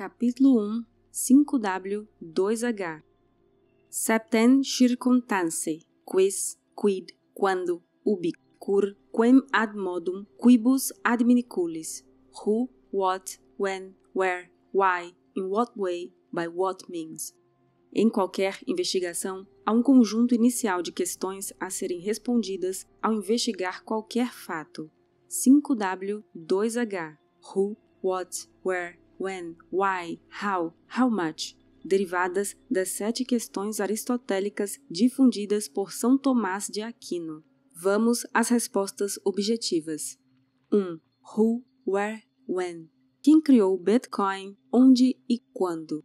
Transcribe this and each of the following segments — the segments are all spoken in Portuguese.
capítulo 1, 5W, 2H. Septem circumstanse, quis, quid, quando, ubic, cur, quem ad modum, quibus adminiculis, who, what, when, where, why, in what way, by what means. Em qualquer investigação, há um conjunto inicial de questões a serem respondidas ao investigar qualquer fato. 5W, 2H. Who, what, where, when, why, how, how much, derivadas das sete questões aristotélicas difundidas por São Tomás de Aquino. Vamos às respostas objetivas. 1. Um, who, where, when. Quem criou o Bitcoin, onde e quando?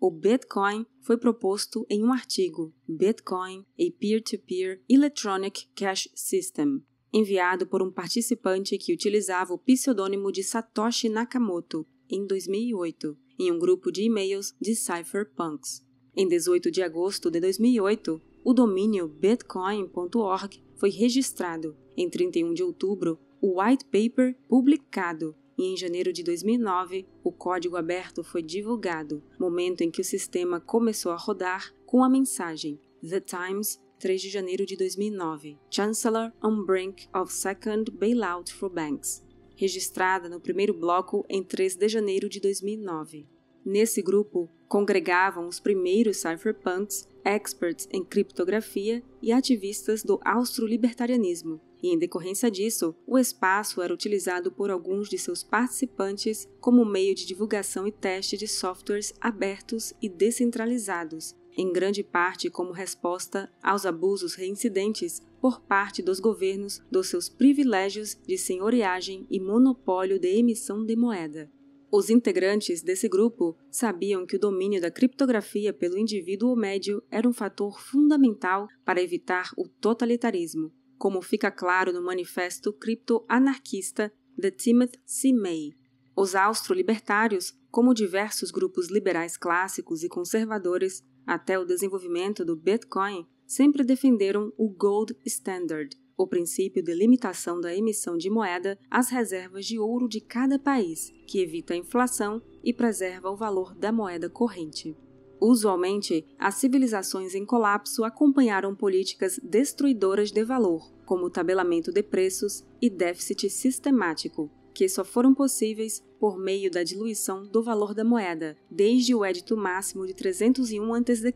O Bitcoin foi proposto em um artigo, Bitcoin, a Peer-to-Peer -peer Electronic Cash System, enviado por um participante que utilizava o pseudônimo de Satoshi Nakamoto em 2008, em um grupo de e-mails de cypherpunks. Em 18 de agosto de 2008, o domínio bitcoin.org foi registrado. Em 31 de outubro, o white paper publicado e em janeiro de 2009, o código aberto foi divulgado, momento em que o sistema começou a rodar com a mensagem The Times, 3 de janeiro de 2009, Chancellor on brink of second bailout for banks registrada no primeiro bloco em 3 de janeiro de 2009. Nesse grupo congregavam os primeiros cypherpunks, experts em criptografia e ativistas do austro-libertarianismo, e em decorrência disso, o espaço era utilizado por alguns de seus participantes como meio de divulgação e teste de softwares abertos e descentralizados, em grande parte como resposta aos abusos reincidentes por parte dos governos dos seus privilégios de senhoreagem e monopólio de emissão de moeda. Os integrantes desse grupo sabiam que o domínio da criptografia pelo indivíduo médio era um fator fundamental para evitar o totalitarismo, como fica claro no manifesto cripto-anarquista de Timothy C. May. Os austro-libertários, como diversos grupos liberais clássicos e conservadores, até o desenvolvimento do Bitcoin, sempre defenderam o gold standard, o princípio de limitação da emissão de moeda às reservas de ouro de cada país, que evita a inflação e preserva o valor da moeda corrente. Usualmente, as civilizações em colapso acompanharam políticas destruidoras de valor, como o tabelamento de preços e déficit sistemático, que só foram possíveis por meio da diluição do valor da moeda, desde o Edito Máximo de 301 a.C.,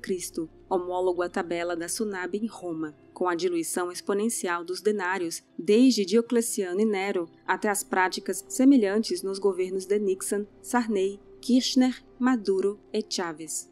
homólogo à tabela da Sunabe em Roma, com a diluição exponencial dos denários, desde Diocleciano e Nero até as práticas semelhantes nos governos de Nixon, Sarney, Kirchner, Maduro e Chávez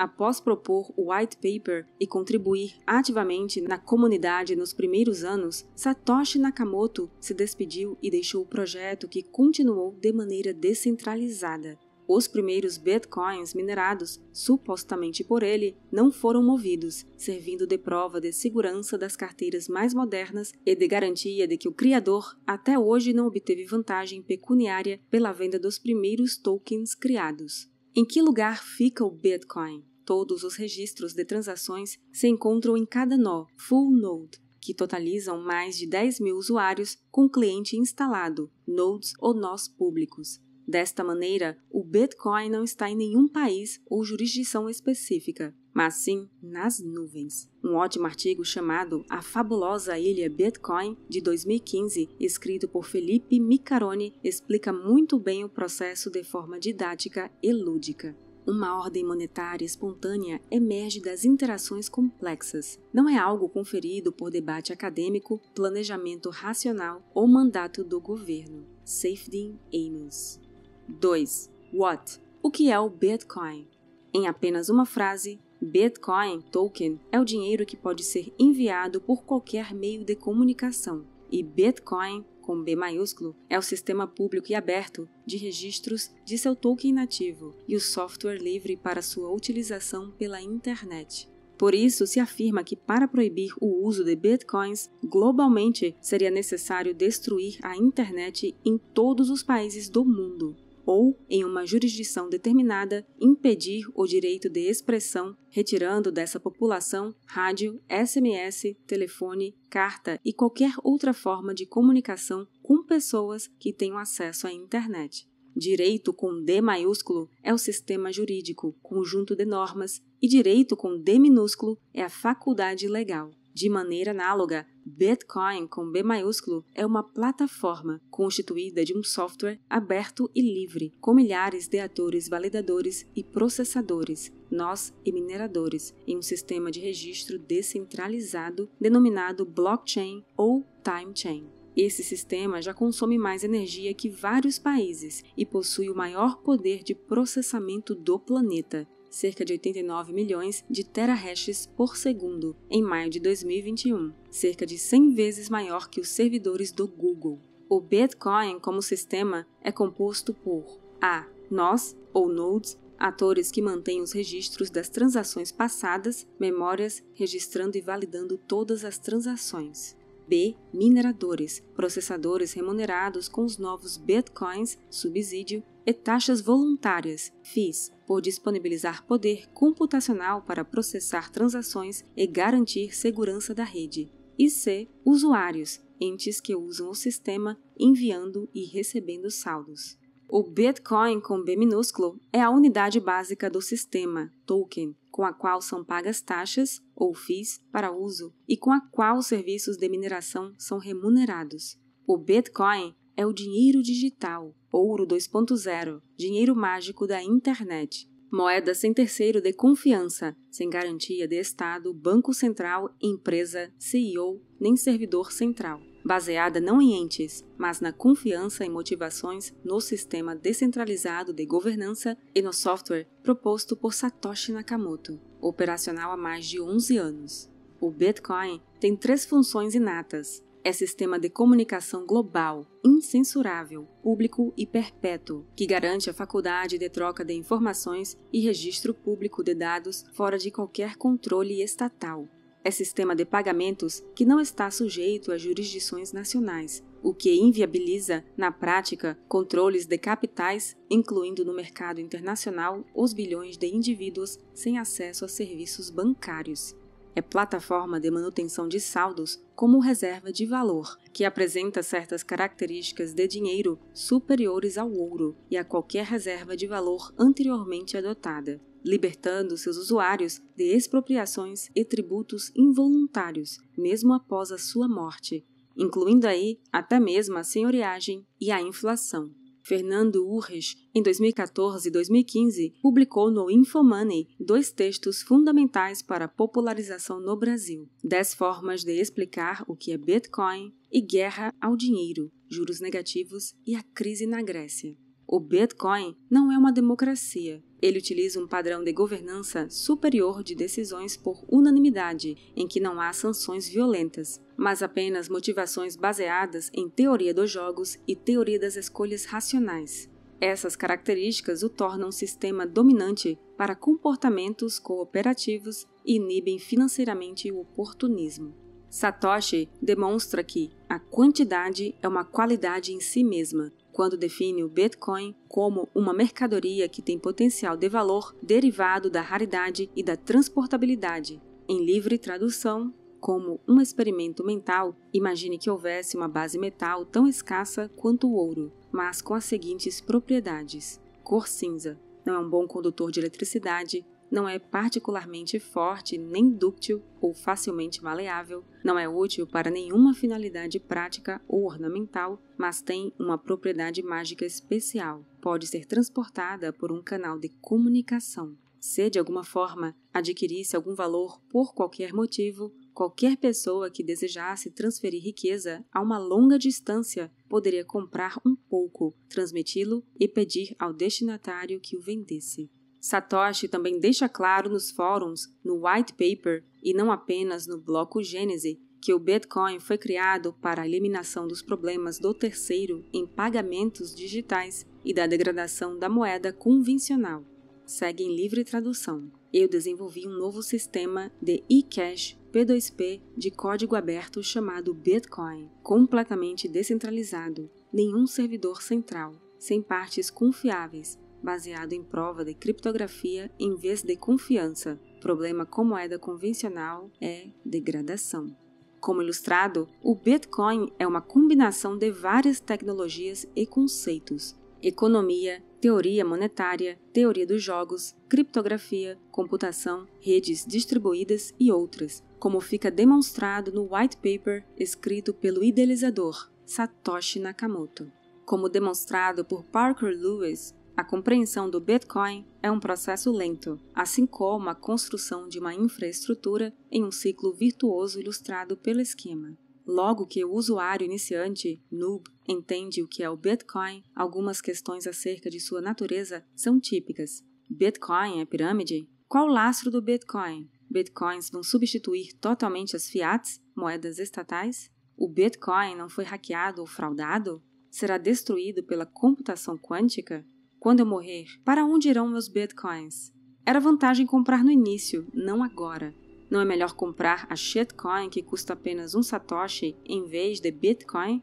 após propor o White Paper e contribuir ativamente na comunidade nos primeiros anos, Satoshi Nakamoto se despediu e deixou o projeto que continuou de maneira descentralizada. Os primeiros bitcoins minerados, supostamente por ele, não foram movidos, servindo de prova de segurança das carteiras mais modernas e de garantia de que o criador até hoje não obteve vantagem pecuniária pela venda dos primeiros tokens criados. Em que lugar fica o Bitcoin? Todos os registros de transações se encontram em cada nó, full node, que totalizam mais de 10 mil usuários com cliente instalado, nodes ou nós públicos. Desta maneira, o Bitcoin não está em nenhum país ou jurisdição específica, mas sim nas nuvens. Um ótimo artigo chamado A Fabulosa Ilha Bitcoin, de 2015, escrito por Felipe Micaroni, explica muito bem o processo de forma didática e lúdica. Uma ordem monetária espontânea emerge das interações complexas. Não é algo conferido por debate acadêmico, planejamento racional ou mandato do governo. Safety Amos. 2. What? O que é o Bitcoin? Em apenas uma frase, Bitcoin token é o dinheiro que pode ser enviado por qualquer meio de comunicação, e Bitcoin com B maiúsculo é o sistema público e aberto de registros de seu token nativo e o software livre para sua utilização pela internet. Por isso, se afirma que para proibir o uso de bitcoins globalmente seria necessário destruir a internet em todos os países do mundo ou, em uma jurisdição determinada, impedir o direito de expressão, retirando dessa população rádio, SMS, telefone, carta e qualquer outra forma de comunicação com pessoas que tenham acesso à internet. Direito com D maiúsculo é o sistema jurídico, conjunto de normas, e direito com D minúsculo é a faculdade legal. De maneira análoga, Bitcoin com B maiúsculo é uma plataforma constituída de um software aberto e livre, com milhares de atores validadores e processadores, nós e mineradores, em um sistema de registro descentralizado denominado blockchain ou time chain. Esse sistema já consome mais energia que vários países e possui o maior poder de processamento do planeta, cerca de 89 milhões de terahashes por segundo, em maio de 2021, cerca de 100 vezes maior que os servidores do Google. O Bitcoin como sistema é composto por a. Nós, ou nodes, atores que mantêm os registros das transações passadas, memórias, registrando e validando todas as transações. B. Mineradores, processadores remunerados com os novos bitcoins, subsídio e taxas voluntárias, FIIs, por disponibilizar poder computacional para processar transações e garantir segurança da rede, e C. Usuários, entes que usam o sistema enviando e recebendo saldos. O Bitcoin com B minúsculo é a unidade básica do sistema, token, com a qual são pagas taxas ou fees para uso e com a qual serviços de mineração são remunerados. O Bitcoin é o dinheiro digital, ouro 2.0, dinheiro mágico da internet. Moeda sem terceiro de confiança, sem garantia de Estado, Banco Central, empresa, CEO, nem servidor central. Baseada não em entes, mas na confiança e motivações no sistema descentralizado de governança e no software proposto por Satoshi Nakamoto, operacional há mais de 11 anos. O Bitcoin tem três funções inatas: é sistema de comunicação global, incensurável, público e perpétuo, que garante a faculdade de troca de informações e registro público de dados fora de qualquer controle estatal. É sistema de pagamentos que não está sujeito a jurisdições nacionais, o que inviabiliza, na prática, controles de capitais, incluindo no mercado internacional os bilhões de indivíduos sem acesso a serviços bancários é plataforma de manutenção de saldos como reserva de valor, que apresenta certas características de dinheiro superiores ao ouro e a qualquer reserva de valor anteriormente adotada, libertando seus usuários de expropriações e tributos involuntários, mesmo após a sua morte, incluindo aí até mesmo a senhoriagem e a inflação. Fernando Urres, em 2014 e 2015, publicou no InfoMoney dois textos fundamentais para a popularização no Brasil: 10 formas de explicar o que é Bitcoin e guerra ao dinheiro, juros negativos e a crise na Grécia. O Bitcoin não é uma democracia. Ele utiliza um padrão de governança superior de decisões por unanimidade, em que não há sanções violentas, mas apenas motivações baseadas em teoria dos jogos e teoria das escolhas racionais. Essas características o tornam um sistema dominante para comportamentos cooperativos e inibem financeiramente o oportunismo. Satoshi demonstra que a quantidade é uma qualidade em si mesma quando define o Bitcoin como uma mercadoria que tem potencial de valor derivado da raridade e da transportabilidade. Em livre tradução, como um experimento mental, imagine que houvesse uma base metal tão escassa quanto o ouro, mas com as seguintes propriedades: cor cinza, não é um bom condutor de eletricidade, não é particularmente forte, nem dúctil ou facilmente maleável, não é útil para nenhuma finalidade prática ou ornamental, mas tem uma propriedade mágica especial. Pode ser transportada por um canal de comunicação. Se de alguma forma adquirisse algum valor por qualquer motivo, qualquer pessoa que desejasse transferir riqueza a uma longa distância poderia comprar um pouco, transmiti-lo e pedir ao destinatário que o vendesse. Satoshi também deixa claro nos fóruns, no white paper e não apenas no bloco Gênese, que o Bitcoin foi criado para a eliminação dos problemas do terceiro em pagamentos digitais e da degradação da moeda convencional. Segue em livre tradução. Eu desenvolvi um novo sistema de eCash P2P de código aberto chamado Bitcoin, completamente descentralizado, nenhum servidor central, sem partes confiáveis, baseado em prova de criptografia em vez de confiança. Problema com moeda convencional é degradação. Como ilustrado, o Bitcoin é uma combinação de várias tecnologias e conceitos: economia, teoria monetária, teoria dos jogos, criptografia, computação, redes distribuídas e outras, como fica demonstrado no white paper escrito pelo idealizador Satoshi Nakamoto. Como demonstrado por Parker Lewis, a compreensão do Bitcoin é um processo lento, assim como a construção de uma infraestrutura em um ciclo virtuoso ilustrado pelo esquema. Logo que o usuário iniciante, noob, entende o que é o Bitcoin, algumas questões acerca de sua natureza são típicas. Bitcoin é pirâmide? Qual o lastro do Bitcoin? Bitcoins vão substituir totalmente as fiats, moedas estatais? O Bitcoin não foi hackeado ou fraudado? Será destruído pela computação quântica? Quando eu morrer, para onde irão meus bitcoins? Era vantagem comprar no início, não agora. Não é melhor comprar a shitcoin que custa apenas um satoshi em vez de bitcoin?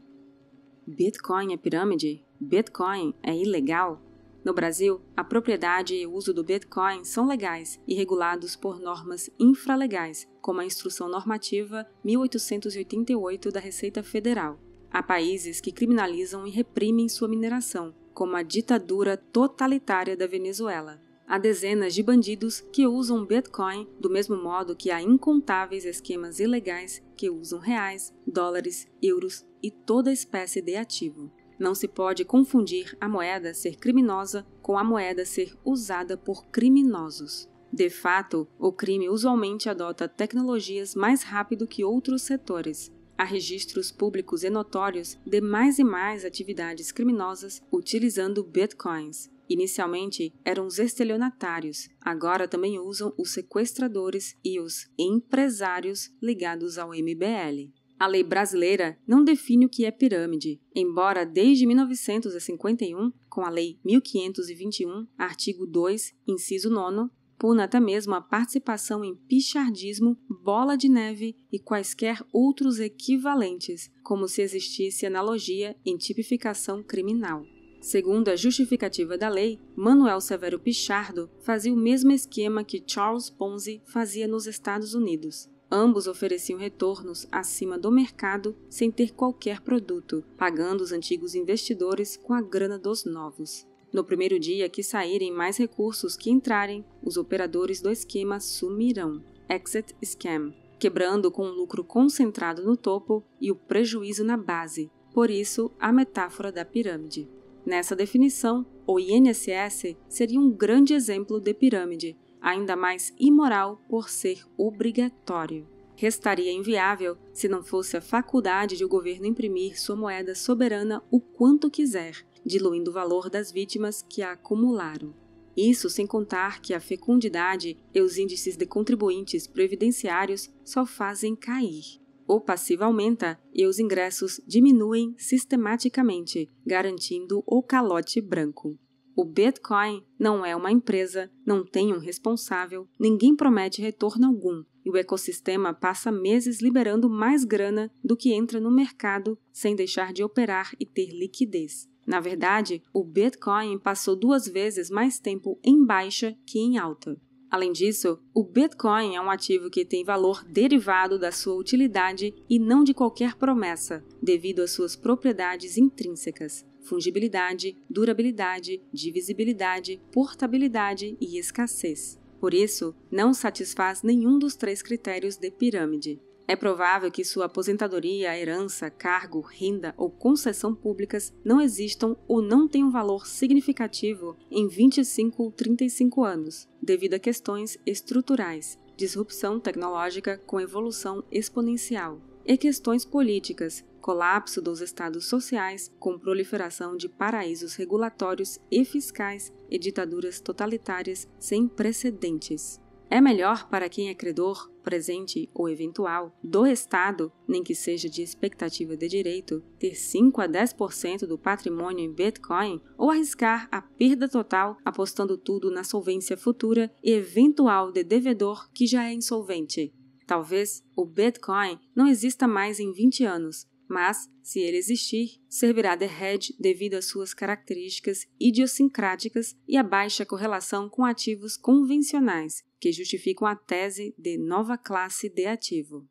Bitcoin é pirâmide? Bitcoin é ilegal? No Brasil, a propriedade e o uso do Bitcoin são legais e regulados por normas infralegais, como a Instrução Normativa 1888 da Receita Federal. Há países que criminalizam e reprimem sua mineração, como a ditadura totalitária da Venezuela. Há dezenas de bandidos que usam Bitcoin do mesmo modo que há incontáveis esquemas ilegais que usam reais, dólares, euros e toda espécie de ativo. Não se pode confundir a moeda ser criminosa com a moeda ser usada por criminosos. De fato, o crime usualmente adota tecnologias mais rápido que outros setores, Há registros públicos e notórios de mais e mais atividades criminosas utilizando bitcoins. Inicialmente eram os estelionatários, agora também usam os sequestradores e os empresários ligados ao MBL. A lei brasileira não define o que é pirâmide, embora desde 1951, com a Lei 1521, artigo 2, inciso 9, puna até mesmo a participação em pichardismo, bola de neve e quaisquer outros equivalentes, como se existisse analogia em tipificação criminal. Segundo a justificativa da lei, Manuel Severo Pichardo fazia o mesmo esquema que Charles Ponzi fazia nos Estados Unidos. Ambos ofereciam retornos acima do mercado sem ter qualquer produto, pagando os antigos investidores com a grana dos novos. No primeiro dia que saírem mais recursos que entrarem, os operadores do esquema sumirão. Exit Scam, quebrando com o um lucro concentrado no topo e o prejuízo na base, por isso a metáfora da pirâmide. Nessa definição, o INSS seria um grande exemplo de pirâmide, ainda mais imoral por ser obrigatório. Restaria inviável se não fosse a faculdade de o governo imprimir sua moeda soberana o quanto quiser, diluindo o valor das vítimas que a acumularam. Isso sem contar que a fecundidade e os índices de contribuintes previdenciários só fazem cair. O passivo aumenta e os ingressos diminuem sistematicamente, garantindo o calote branco. O Bitcoin não é uma empresa, não tem um responsável, ninguém promete retorno algum, e o ecossistema passa meses liberando mais grana do que entra no mercado sem deixar de operar e ter liquidez. Na verdade, o Bitcoin passou duas vezes mais tempo em baixa que em alta. Além disso, o Bitcoin é um ativo que tem valor derivado da sua utilidade e não de qualquer promessa, devido às suas propriedades intrínsecas: fungibilidade, durabilidade, divisibilidade, portabilidade e escassez. Por isso, não satisfaz nenhum dos três critérios de pirâmide. É provável que sua aposentadoria, herança, cargo, renda ou concessão públicas não existam ou não tenham valor significativo em 25 ou 35 anos, devido a questões estruturais, disrupção tecnológica com evolução exponencial, e questões políticas, colapso dos estados sociais com proliferação de paraísos regulatórios e fiscais e ditaduras totalitárias sem precedentes. É melhor para quem é credor, presente ou eventual, do Estado, nem que seja de expectativa de direito, ter 5 a 10% do patrimônio em Bitcoin ou arriscar a perda total apostando tudo na solvência futura e eventual de devedor que já é insolvente. Talvez o Bitcoin não exista mais em 20 anos, mas, se ele existir, servirá de hedge devido às suas características idiosincráticas e à baixa correlação com ativos convencionais, que justificam a tese de nova classe de ativo.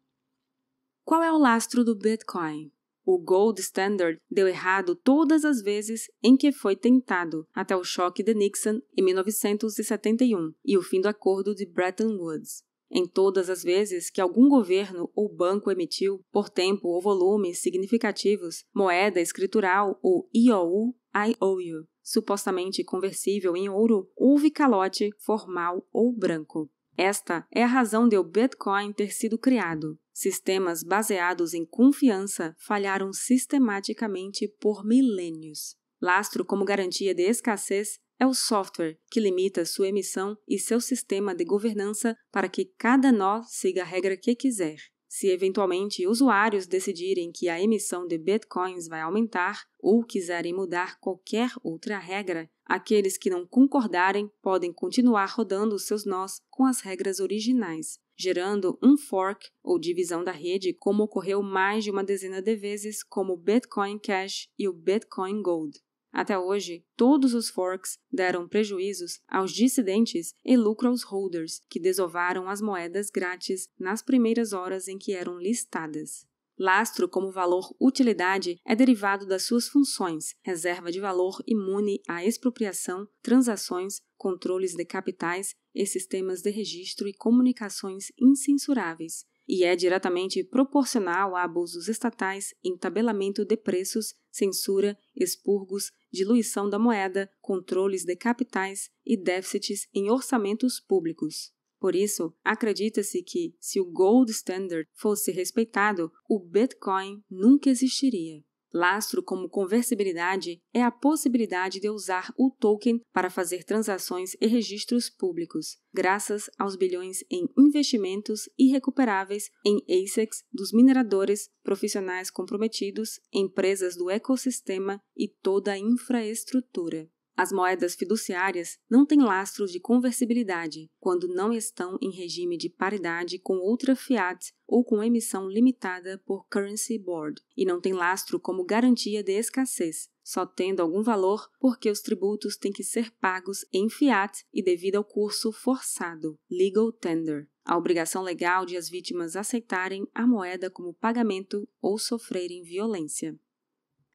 Qual é o lastro do Bitcoin? O gold standard deu errado todas as vezes em que foi tentado, até o choque de Nixon em 1971 e o fim do acordo de Bretton Woods. Em todas as vezes que algum governo ou banco emitiu, por tempo ou volume significativos, moeda escritural ou IOU, IOU, supostamente conversível em ouro, houve calote formal ou branco. Esta é a razão de o Bitcoin ter sido criado. Sistemas baseados em confiança falharam sistematicamente por milênios. Lastro como garantia de escassez é o software que limita sua emissão e seu sistema de governança para que cada nó siga a regra que quiser. Se eventualmente usuários decidirem que a emissão de bitcoins vai aumentar ou quiserem mudar qualquer outra regra, aqueles que não concordarem podem continuar rodando seus nós com as regras originais, gerando um fork ou divisão da rede, como ocorreu mais de uma dezena de vezes, como o Bitcoin Cash e o Bitcoin Gold. Até hoje, todos os forks deram prejuízos aos dissidentes e lucro aos holders, que desovaram as moedas grátis nas primeiras horas em que eram listadas. Lastro como valor utilidade é derivado das suas funções, reserva de valor imune à expropriação, transações, controles de capitais e sistemas de registro e comunicações incensuráveis, e é diretamente proporcional a abusos estatais em tabelamento de preços, censura, expurgos, diluição da moeda, controles de capitais e déficits em orçamentos públicos. Por isso, acredita-se que, se o gold standard fosse respeitado, o Bitcoin nunca existiria. Lastro como conversibilidade é a possibilidade de usar o token para fazer transações e registros públicos, graças aos bilhões em investimentos irrecuperáveis em ASICs dos mineradores, profissionais comprometidos, empresas do ecossistema e toda a infraestrutura. As moedas fiduciárias não têm lastros de conversibilidade quando não estão em regime de paridade com outra fiat ou com emissão limitada por currency board, e não têm lastro como garantia de escassez, só tendo algum valor porque os tributos têm que ser pagos em fiat e devido ao curso forçado, legal tender, a obrigação legal de as vítimas aceitarem a moeda como pagamento ou sofrerem violência.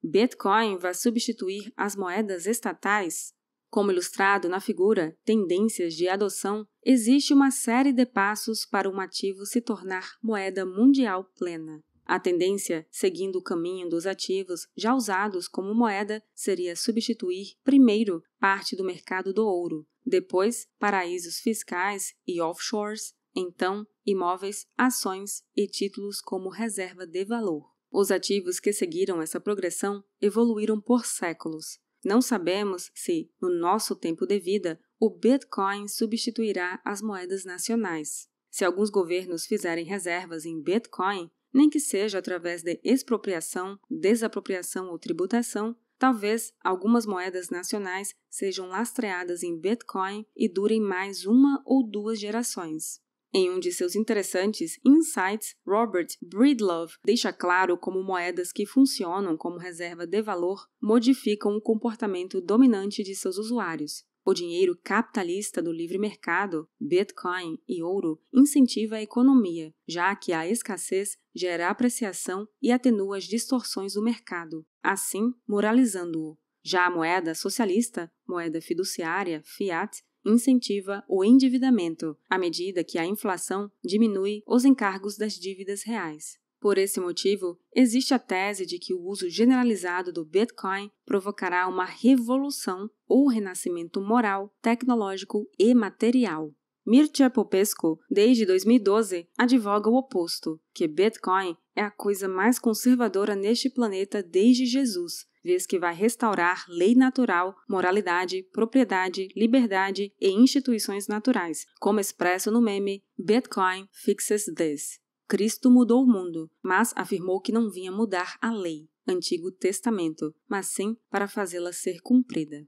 Bitcoin vai substituir as moedas estatais? Como ilustrado na figura Tendências de Adoção, existe uma série de passos para um ativo se tornar moeda mundial plena. A tendência, seguindo o caminho dos ativos já usados como moeda, seria substituir, primeiro, parte do mercado do ouro, depois, paraísos fiscais e offshores, então, imóveis, ações e títulos como reserva de valor. Os ativos que seguiram essa progressão evoluíram por séculos. Não sabemos se, no nosso tempo de vida, o Bitcoin substituirá as moedas nacionais. Se alguns governos fizerem reservas em Bitcoin, nem que seja através de expropriação, desapropriação ou tributação, talvez algumas moedas nacionais sejam lastreadas em Bitcoin e durem mais uma ou duas gerações. Em um de seus interessantes insights, Robert Breedlove deixa claro como moedas que funcionam como reserva de valor modificam o comportamento dominante de seus usuários. O dinheiro capitalista do livre mercado, Bitcoin e ouro, incentiva a economia, já que a escassez gera apreciação e atenua as distorções do mercado, assim moralizando-o. Já a moeda socialista, moeda fiduciária, fiat, incentiva o endividamento, à medida que a inflação diminui os encargos das dívidas reais. Por esse motivo, existe a tese de que o uso generalizado do Bitcoin provocará uma revolução ou renascimento moral, tecnológico e material. Mircea Popescu, desde 2012, advoga o oposto, que Bitcoin é a coisa mais conservadora neste planeta desde Jesus vez que vai restaurar lei natural, moralidade, propriedade, liberdade e instituições naturais, como expresso no meme Bitcoin fixes this. Cristo mudou o mundo, mas afirmou que não vinha mudar a lei, Antigo Testamento, mas sim para fazê-la ser cumprida.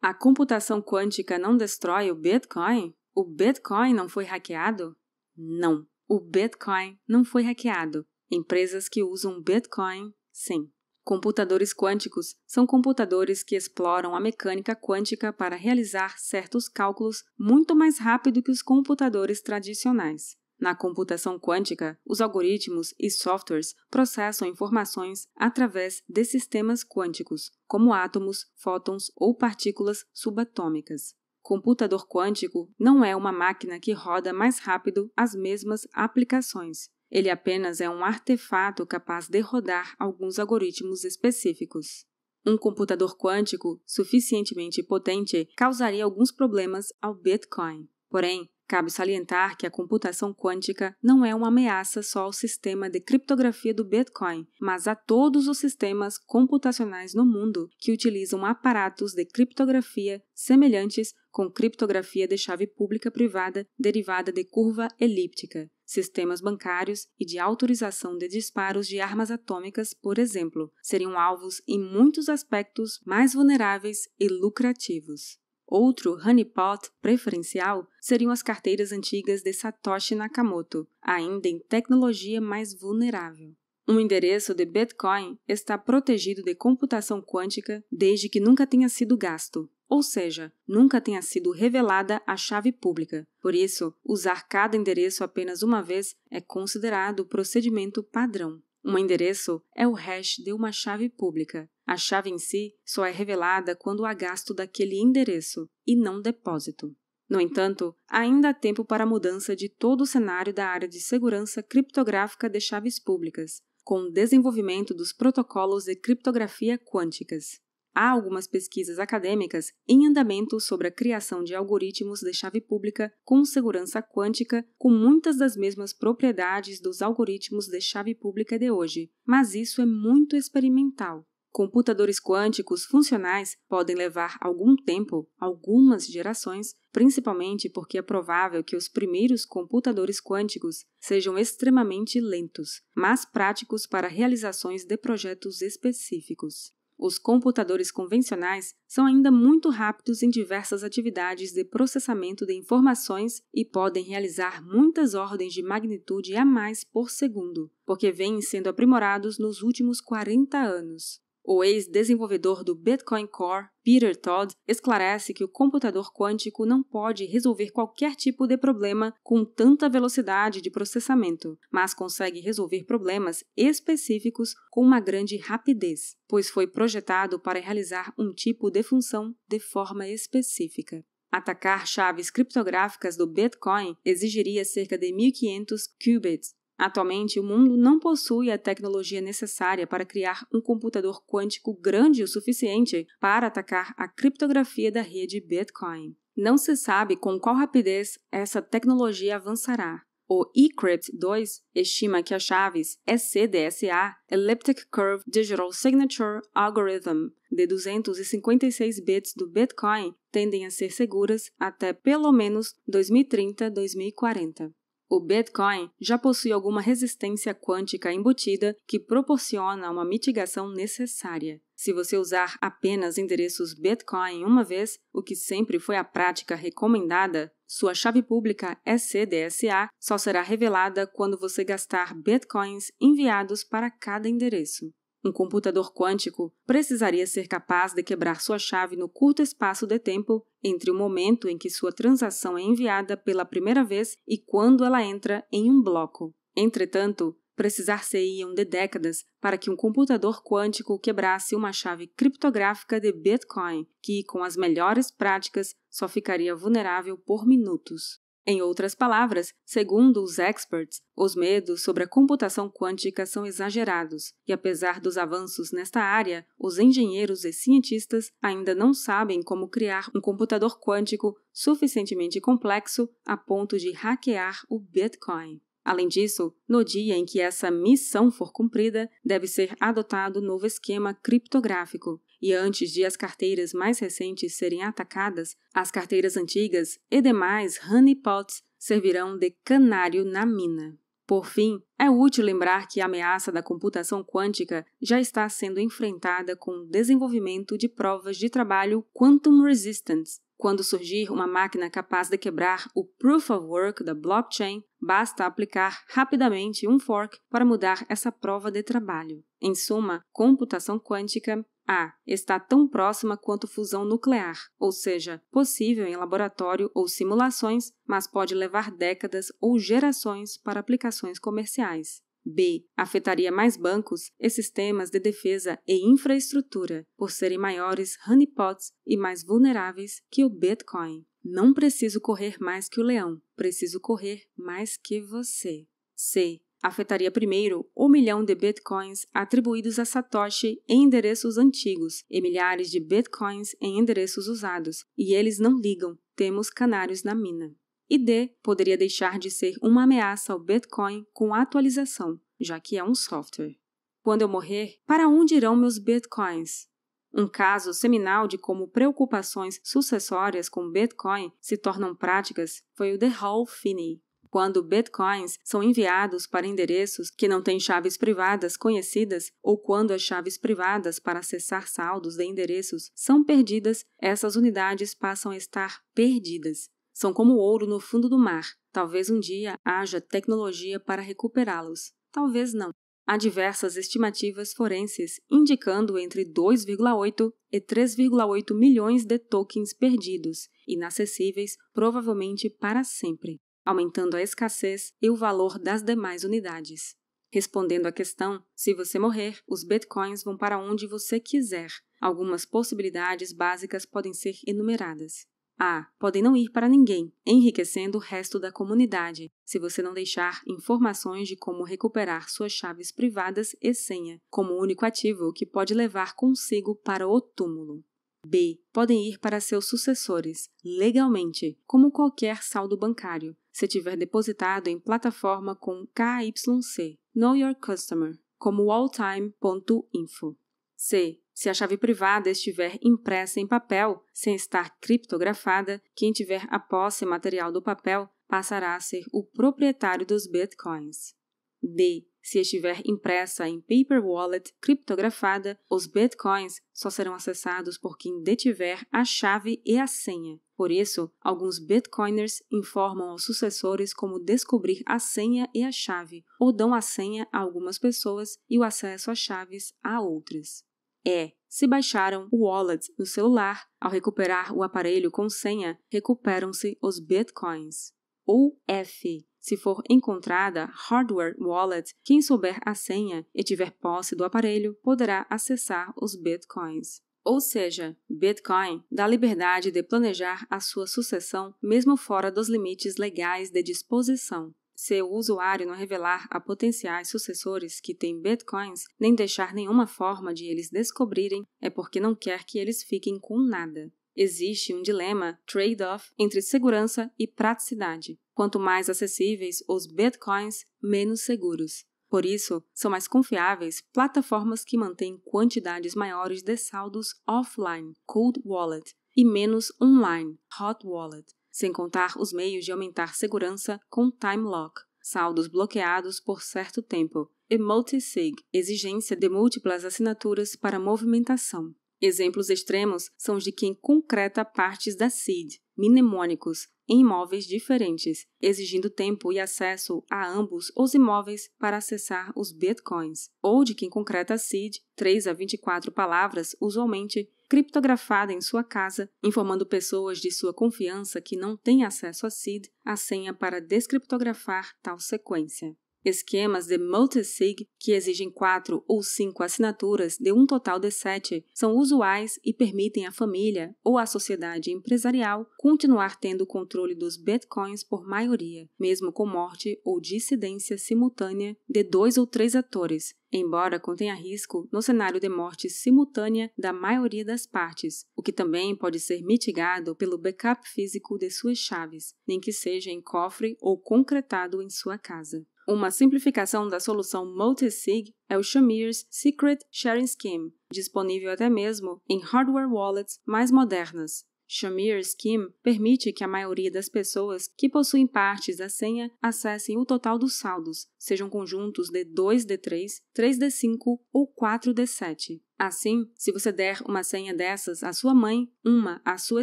A computação quântica não destrói o Bitcoin? O Bitcoin não foi hackeado? Não, o Bitcoin não foi hackeado. Empresas que usam Bitcoin, sim. Computadores quânticos são computadores que exploram a mecânica quântica para realizar certos cálculos muito mais rápido que os computadores tradicionais. Na computação quântica, os algoritmos e softwares processam informações através de sistemas quânticos, como átomos, fótons ou partículas subatômicas. Computador quântico não é uma máquina que roda mais rápido as mesmas aplicações, ele apenas é um artefato capaz de rodar alguns algoritmos específicos. Um computador quântico suficientemente potente causaria alguns problemas ao Bitcoin. Porém, cabe salientar que a computação quântica não é uma ameaça só ao sistema de criptografia do Bitcoin, mas a todos os sistemas computacionais no mundo que utilizam aparatos de criptografia semelhantes com criptografia de chave pública privada derivada de curva elíptica, sistemas bancários e de autorização de disparos de armas atômicas, por exemplo, seriam alvos em muitos aspectos mais vulneráveis e lucrativos. Outro honeypot preferencial seriam as carteiras antigas de Satoshi Nakamoto, ainda em tecnologia mais vulnerável. Um endereço de Bitcoin está protegido de computação quântica desde que nunca tenha sido gasto, ou seja, nunca tenha sido revelada a chave pública. Por isso, usar cada endereço apenas uma vez é considerado o procedimento padrão. Um endereço é o hash de uma chave pública. A chave em si só é revelada quando há gasto daquele endereço e não depósito. No entanto, ainda há tempo para a mudança de todo o cenário da área de segurança criptográfica de chaves públicas, com o desenvolvimento dos protocolos de criptografia quânticas. Há algumas pesquisas acadêmicas em andamento sobre a criação de algoritmos de chave pública com segurança quântica, com muitas das mesmas propriedades dos algoritmos de chave pública de hoje, mas isso é muito experimental. Computadores quânticos funcionais podem levar algum tempo, algumas gerações, principalmente porque é provável que os primeiros computadores quânticos sejam extremamente lentos, mas práticos para realizações de projetos específicos. Os computadores convencionais são ainda muito rápidos em diversas atividades de processamento de informações e podem realizar muitas ordens de magnitude a mais por segundo, porque vêm sendo aprimorados nos últimos 40 anos. O ex-desenvolvedor do Bitcoin Core, Peter Todd, esclarece que o computador quântico não pode resolver qualquer tipo de problema com tanta velocidade de processamento, mas consegue resolver problemas específicos com uma grande rapidez, pois foi projetado para realizar um tipo de função de forma específica. Atacar chaves criptográficas do Bitcoin exigiria cerca de 1.500 qubits, Atualmente, o mundo não possui a tecnologia necessária para criar um computador quântico grande o suficiente para atacar a criptografia da rede Bitcoin. Não se sabe com qual rapidez essa tecnologia avançará. O eCrypt 2 estima que as chaves ECDSA Elliptic Curve Digital Signature Algorithm, de 256 bits do Bitcoin, tendem a ser seguras até pelo menos 2030-2040. O Bitcoin já possui alguma resistência quântica embutida que proporciona uma mitigação necessária. Se você usar apenas endereços Bitcoin uma vez, o que sempre foi a prática recomendada, sua chave pública ECDSA é só será revelada quando você gastar Bitcoins enviados para cada endereço. Um computador quântico precisaria ser capaz de quebrar sua chave no curto espaço de tempo entre o momento em que sua transação é enviada pela primeira vez e quando ela entra em um bloco. Entretanto, precisar-se-iam de décadas para que um computador quântico quebrasse uma chave criptográfica de Bitcoin, que, com as melhores práticas, só ficaria vulnerável por minutos. Em outras palavras, segundo os experts, os medos sobre a computação quântica são exagerados, e apesar dos avanços nesta área, os engenheiros e cientistas ainda não sabem como criar um computador quântico suficientemente complexo a ponto de hackear o Bitcoin. Além disso, no dia em que essa missão for cumprida, deve ser adotado novo esquema criptográfico, e antes de as carteiras mais recentes serem atacadas, as carteiras antigas e demais honeypots servirão de canário na mina. Por fim, é útil lembrar que a ameaça da computação quântica já está sendo enfrentada com o desenvolvimento de provas de trabalho Quantum Resistance. Quando surgir uma máquina capaz de quebrar o Proof of Work da blockchain, basta aplicar rapidamente um fork para mudar essa prova de trabalho. Em suma, computação quântica a está tão próxima quanto fusão nuclear, ou seja, possível em laboratório ou simulações, mas pode levar décadas ou gerações para aplicações comerciais. B. Afetaria mais bancos e sistemas de defesa e infraestrutura, por serem maiores honeypots e mais vulneráveis que o Bitcoin. Não preciso correr mais que o leão, preciso correr mais que você. C afetaria primeiro o milhão de bitcoins atribuídos a Satoshi em endereços antigos e milhares de bitcoins em endereços usados, e eles não ligam, temos canários na mina. E D poderia deixar de ser uma ameaça ao Bitcoin com atualização, já que é um software. Quando eu morrer, para onde irão meus Bitcoins? Um caso seminal de como preocupações sucessórias com Bitcoin se tornam práticas foi o de Hall Finney, quando bitcoins são enviados para endereços que não têm chaves privadas conhecidas ou quando as chaves privadas para acessar saldos de endereços são perdidas, essas unidades passam a estar perdidas. São como ouro no fundo do mar. Talvez um dia haja tecnologia para recuperá-los. Talvez não. Há diversas estimativas forenses indicando entre 2,8 e 3,8 milhões de tokens perdidos, inacessíveis provavelmente para sempre aumentando a escassez e o valor das demais unidades. Respondendo à questão, se você morrer, os bitcoins vão para onde você quiser. Algumas possibilidades básicas podem ser enumeradas. A. Podem não ir para ninguém, enriquecendo o resto da comunidade, se você não deixar informações de como recuperar suas chaves privadas e senha, como único ativo que pode levar consigo para o túmulo. B. Podem ir para seus sucessores, legalmente, como qualquer saldo bancário, se tiver depositado em plataforma com KYC, Know Your Customer, como alltime.info. C. Se a chave privada estiver impressa em papel, sem estar criptografada, quem tiver a posse material do papel passará a ser o proprietário dos bitcoins. D. Se estiver impressa em paper wallet criptografada, os bitcoins só serão acessados por quem detiver a chave e a senha. Por isso, alguns bitcoiners informam aos sucessores como descobrir a senha e a chave, ou dão a senha a algumas pessoas e o acesso às chaves a outras. É, se baixaram o wallet no celular, ao recuperar o aparelho com senha, recuperam-se os bitcoins. Ou F, se for encontrada Hardware Wallet, quem souber a senha e tiver posse do aparelho poderá acessar os bitcoins. Ou seja, Bitcoin dá liberdade de planejar a sua sucessão mesmo fora dos limites legais de disposição. Se o usuário não revelar a potenciais sucessores que têm bitcoins, nem deixar nenhuma forma de eles descobrirem, é porque não quer que eles fiquem com nada existe um dilema trade-off entre segurança e praticidade. Quanto mais acessíveis os bitcoins, menos seguros. Por isso, são mais confiáveis plataformas que mantêm quantidades maiores de saldos offline, cold wallet, e menos online, hot wallet, sem contar os meios de aumentar segurança com time lock, saldos bloqueados por certo tempo, e multisig, exigência de múltiplas assinaturas para movimentação. Exemplos extremos são os de quem concreta partes da seed, mnemônicos, em imóveis diferentes, exigindo tempo e acesso a ambos os imóveis para acessar os bitcoins, ou de quem concreta seed, 3 a 24 palavras, usualmente, criptografada em sua casa, informando pessoas de sua confiança que não têm acesso a seed a senha para descriptografar tal sequência. Esquemas de multisig, que exigem quatro ou cinco assinaturas de um total de sete, são usuais e permitem à família ou à sociedade empresarial continuar tendo o controle dos bitcoins por maioria, mesmo com morte ou dissidência simultânea de dois ou três atores, embora contenha risco no cenário de morte simultânea da maioria das partes, o que também pode ser mitigado pelo backup físico de suas chaves, nem que seja em cofre ou concretado em sua casa. Uma simplificação da solução multisig é o Shamir's Secret Sharing Scheme, disponível até mesmo em hardware wallets mais modernas. Shamir's Scheme permite que a maioria das pessoas que possuem partes da senha acessem o total dos saldos, sejam conjuntos de 2D3, 3D5 ou 4D7. Assim, se você der uma senha dessas à sua mãe, uma à sua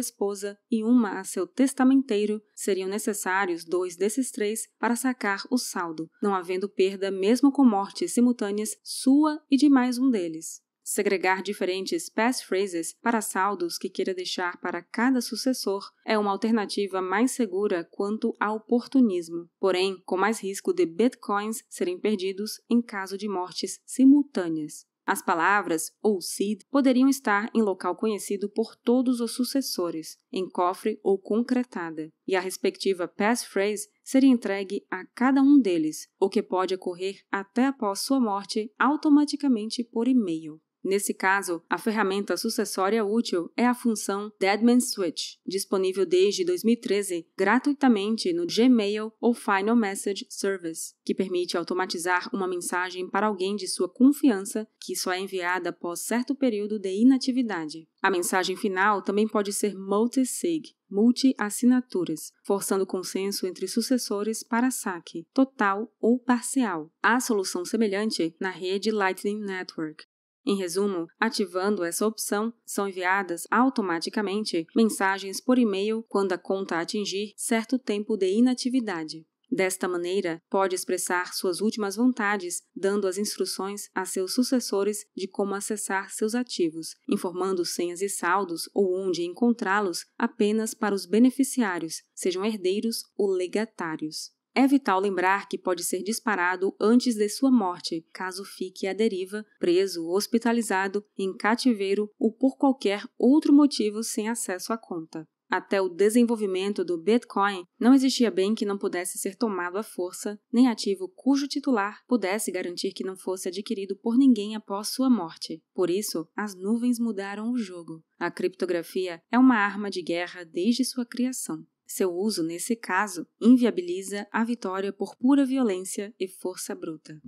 esposa e uma a seu testamenteiro, seriam necessários dois desses três para sacar o saldo, não havendo perda mesmo com mortes simultâneas sua e de mais um deles. Segregar diferentes passphrases para saldos que queira deixar para cada sucessor é uma alternativa mais segura quanto ao oportunismo, porém com mais risco de bitcoins serem perdidos em caso de mortes simultâneas. As palavras ou seed poderiam estar em local conhecido por todos os sucessores, em cofre ou concretada, e a respectiva passphrase seria entregue a cada um deles, o que pode ocorrer até após sua morte automaticamente por e-mail. Nesse caso, a ferramenta sucessória útil é a função Deadman Switch, disponível desde 2013 gratuitamente no Gmail ou Final Message Service, que permite automatizar uma mensagem para alguém de sua confiança que só é enviada após certo período de inatividade. A mensagem final também pode ser multi-sig, multi-assinaturas, forçando consenso entre sucessores para saque, total ou parcial. Há solução semelhante na rede Lightning Network, em resumo, ativando essa opção, são enviadas automaticamente mensagens por e-mail quando a conta atingir certo tempo de inatividade. Desta maneira, pode expressar suas últimas vontades, dando as instruções a seus sucessores de como acessar seus ativos, informando senhas e saldos ou onde encontrá-los apenas para os beneficiários, sejam herdeiros ou legatários. É vital lembrar que pode ser disparado antes de sua morte, caso fique à deriva, preso, hospitalizado, em cativeiro ou por qualquer outro motivo sem acesso à conta. Até o desenvolvimento do Bitcoin, não existia bem que não pudesse ser tomado à força, nem ativo cujo titular pudesse garantir que não fosse adquirido por ninguém após sua morte. Por isso, as nuvens mudaram o jogo. A criptografia é uma arma de guerra desde sua criação. Seu uso, nesse caso, inviabiliza a vitória por pura violência e força bruta.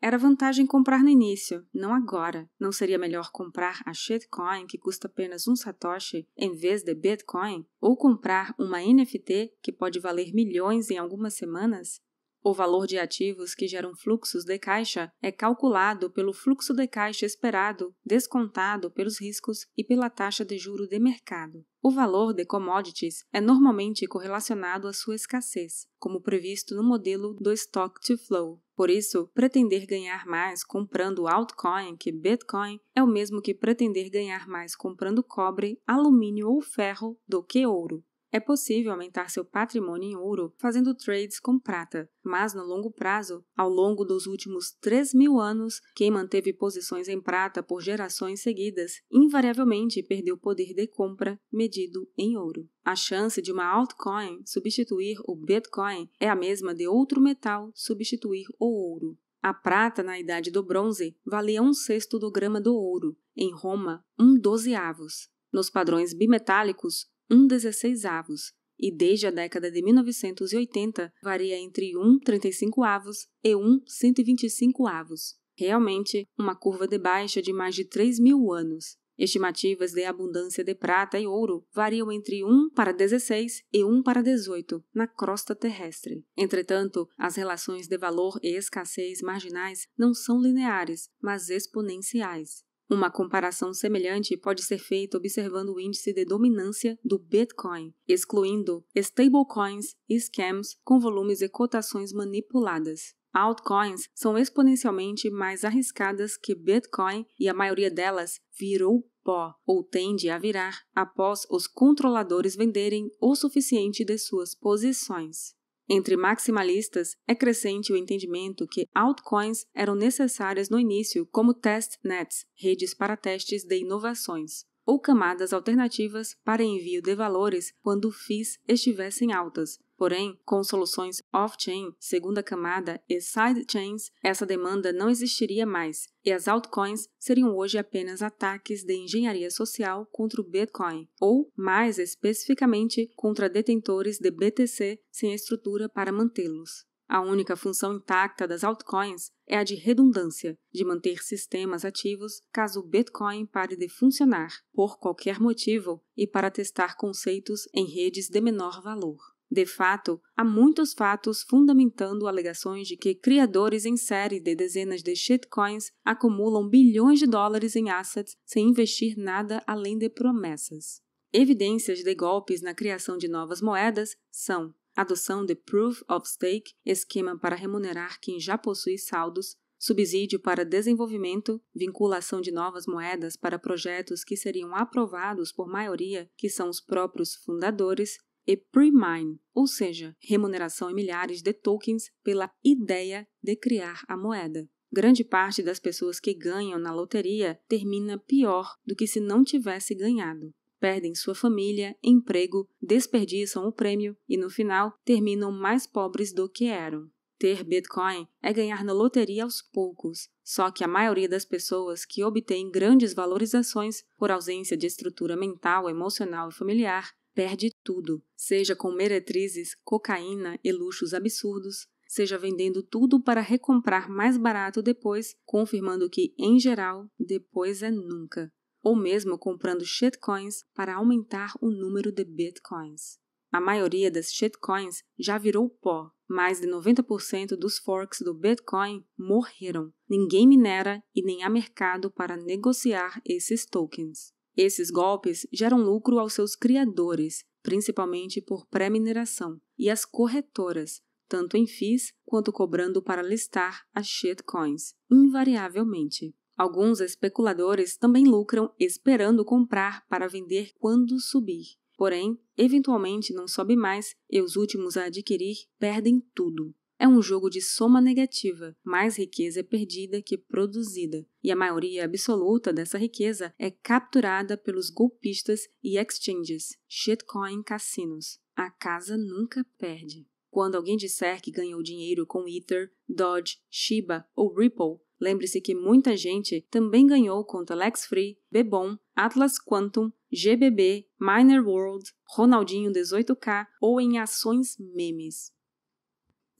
Era vantagem comprar no início, não agora. Não seria melhor comprar a shitcoin que custa apenas um satoshi em vez de Bitcoin? Ou comprar uma NFT que pode valer milhões em algumas semanas? O valor de ativos que geram fluxos de caixa é calculado pelo fluxo de caixa esperado, descontado pelos riscos e pela taxa de juro de mercado. O valor de commodities é normalmente correlacionado à sua escassez, como previsto no modelo do Stock to Flow. Por isso, pretender ganhar mais comprando altcoin que Bitcoin é o mesmo que pretender ganhar mais comprando cobre, alumínio ou ferro do que ouro. É possível aumentar seu patrimônio em ouro fazendo trades com prata, mas no longo prazo, ao longo dos últimos 3 mil anos, quem manteve posições em prata por gerações seguidas invariavelmente perdeu poder de compra medido em ouro. A chance de uma altcoin substituir o Bitcoin é a mesma de outro metal substituir o ouro. A prata, na Idade do Bronze, valia um sexto do grama do ouro, em Roma, um dozeavos. Nos padrões bimetálicos, 1 16 avos e desde a década de 1980 varia entre 1 35 avos e 1 125 avos. Realmente, uma curva de baixa de mais de 3 mil anos. Estimativas de abundância de prata e ouro variam entre 1 para 16 e 1 para 18 na crosta terrestre. Entretanto, as relações de valor e escassez marginais não são lineares, mas exponenciais. Uma comparação semelhante pode ser feita observando o índice de dominância do Bitcoin, excluindo stablecoins e scams com volumes e cotações manipuladas. Altcoins são exponencialmente mais arriscadas que Bitcoin e a maioria delas virou pó ou tende a virar após os controladores venderem o suficiente de suas posições. Entre maximalistas, é crescente o entendimento que altcoins eram necessárias no início como testnets, redes para testes de inovações, ou camadas alternativas para envio de valores quando FIIs estivessem altas, Porém, com soluções off-chain, segunda camada e sidechains, essa demanda não existiria mais, e as altcoins seriam hoje apenas ataques de engenharia social contra o Bitcoin, ou, mais especificamente, contra detentores de BTC sem estrutura para mantê-los. A única função intacta das altcoins é a de redundância, de manter sistemas ativos caso o Bitcoin pare de funcionar, por qualquer motivo, e para testar conceitos em redes de menor valor. De fato, há muitos fatos fundamentando alegações de que criadores em série de dezenas de shitcoins acumulam bilhões de dólares em assets sem investir nada além de promessas. Evidências de golpes na criação de novas moedas são adoção de Proof of Stake, esquema para remunerar quem já possui saldos, subsídio para desenvolvimento, vinculação de novas moedas para projetos que seriam aprovados por maioria, que são os próprios fundadores, e pre-mine, ou seja, remuneração em milhares de tokens pela ideia de criar a moeda. Grande parte das pessoas que ganham na loteria termina pior do que se não tivesse ganhado. Perdem sua família, emprego, desperdiçam o prêmio e, no final, terminam mais pobres do que eram. Ter Bitcoin é ganhar na loteria aos poucos, só que a maioria das pessoas que obtém grandes valorizações por ausência de estrutura mental, emocional e familiar perde tudo, seja com meretrizes, cocaína e luxos absurdos, seja vendendo tudo para recomprar mais barato depois, confirmando que, em geral, depois é nunca, ou mesmo comprando shitcoins para aumentar o número de bitcoins. A maioria das shitcoins já virou pó. Mais de 90% dos forks do Bitcoin morreram. Ninguém minera e nem há mercado para negociar esses tokens. Esses golpes geram lucro aos seus criadores, principalmente por pré-mineração, e às corretoras, tanto em FIIs quanto cobrando para listar as shitcoins, invariavelmente. Alguns especuladores também lucram esperando comprar para vender quando subir. Porém, eventualmente não sobe mais e os últimos a adquirir perdem tudo. É um jogo de soma negativa, mais riqueza é perdida que produzida, e a maioria absoluta dessa riqueza é capturada pelos golpistas e exchanges, shitcoin cassinos. A casa nunca perde. Quando alguém disser que ganhou dinheiro com Ether, Dodge, Shiba ou Ripple, lembre-se que muita gente também ganhou com Telex Free, Bebon, Atlas Quantum, GBB, Miner World, Ronaldinho 18K ou em ações memes.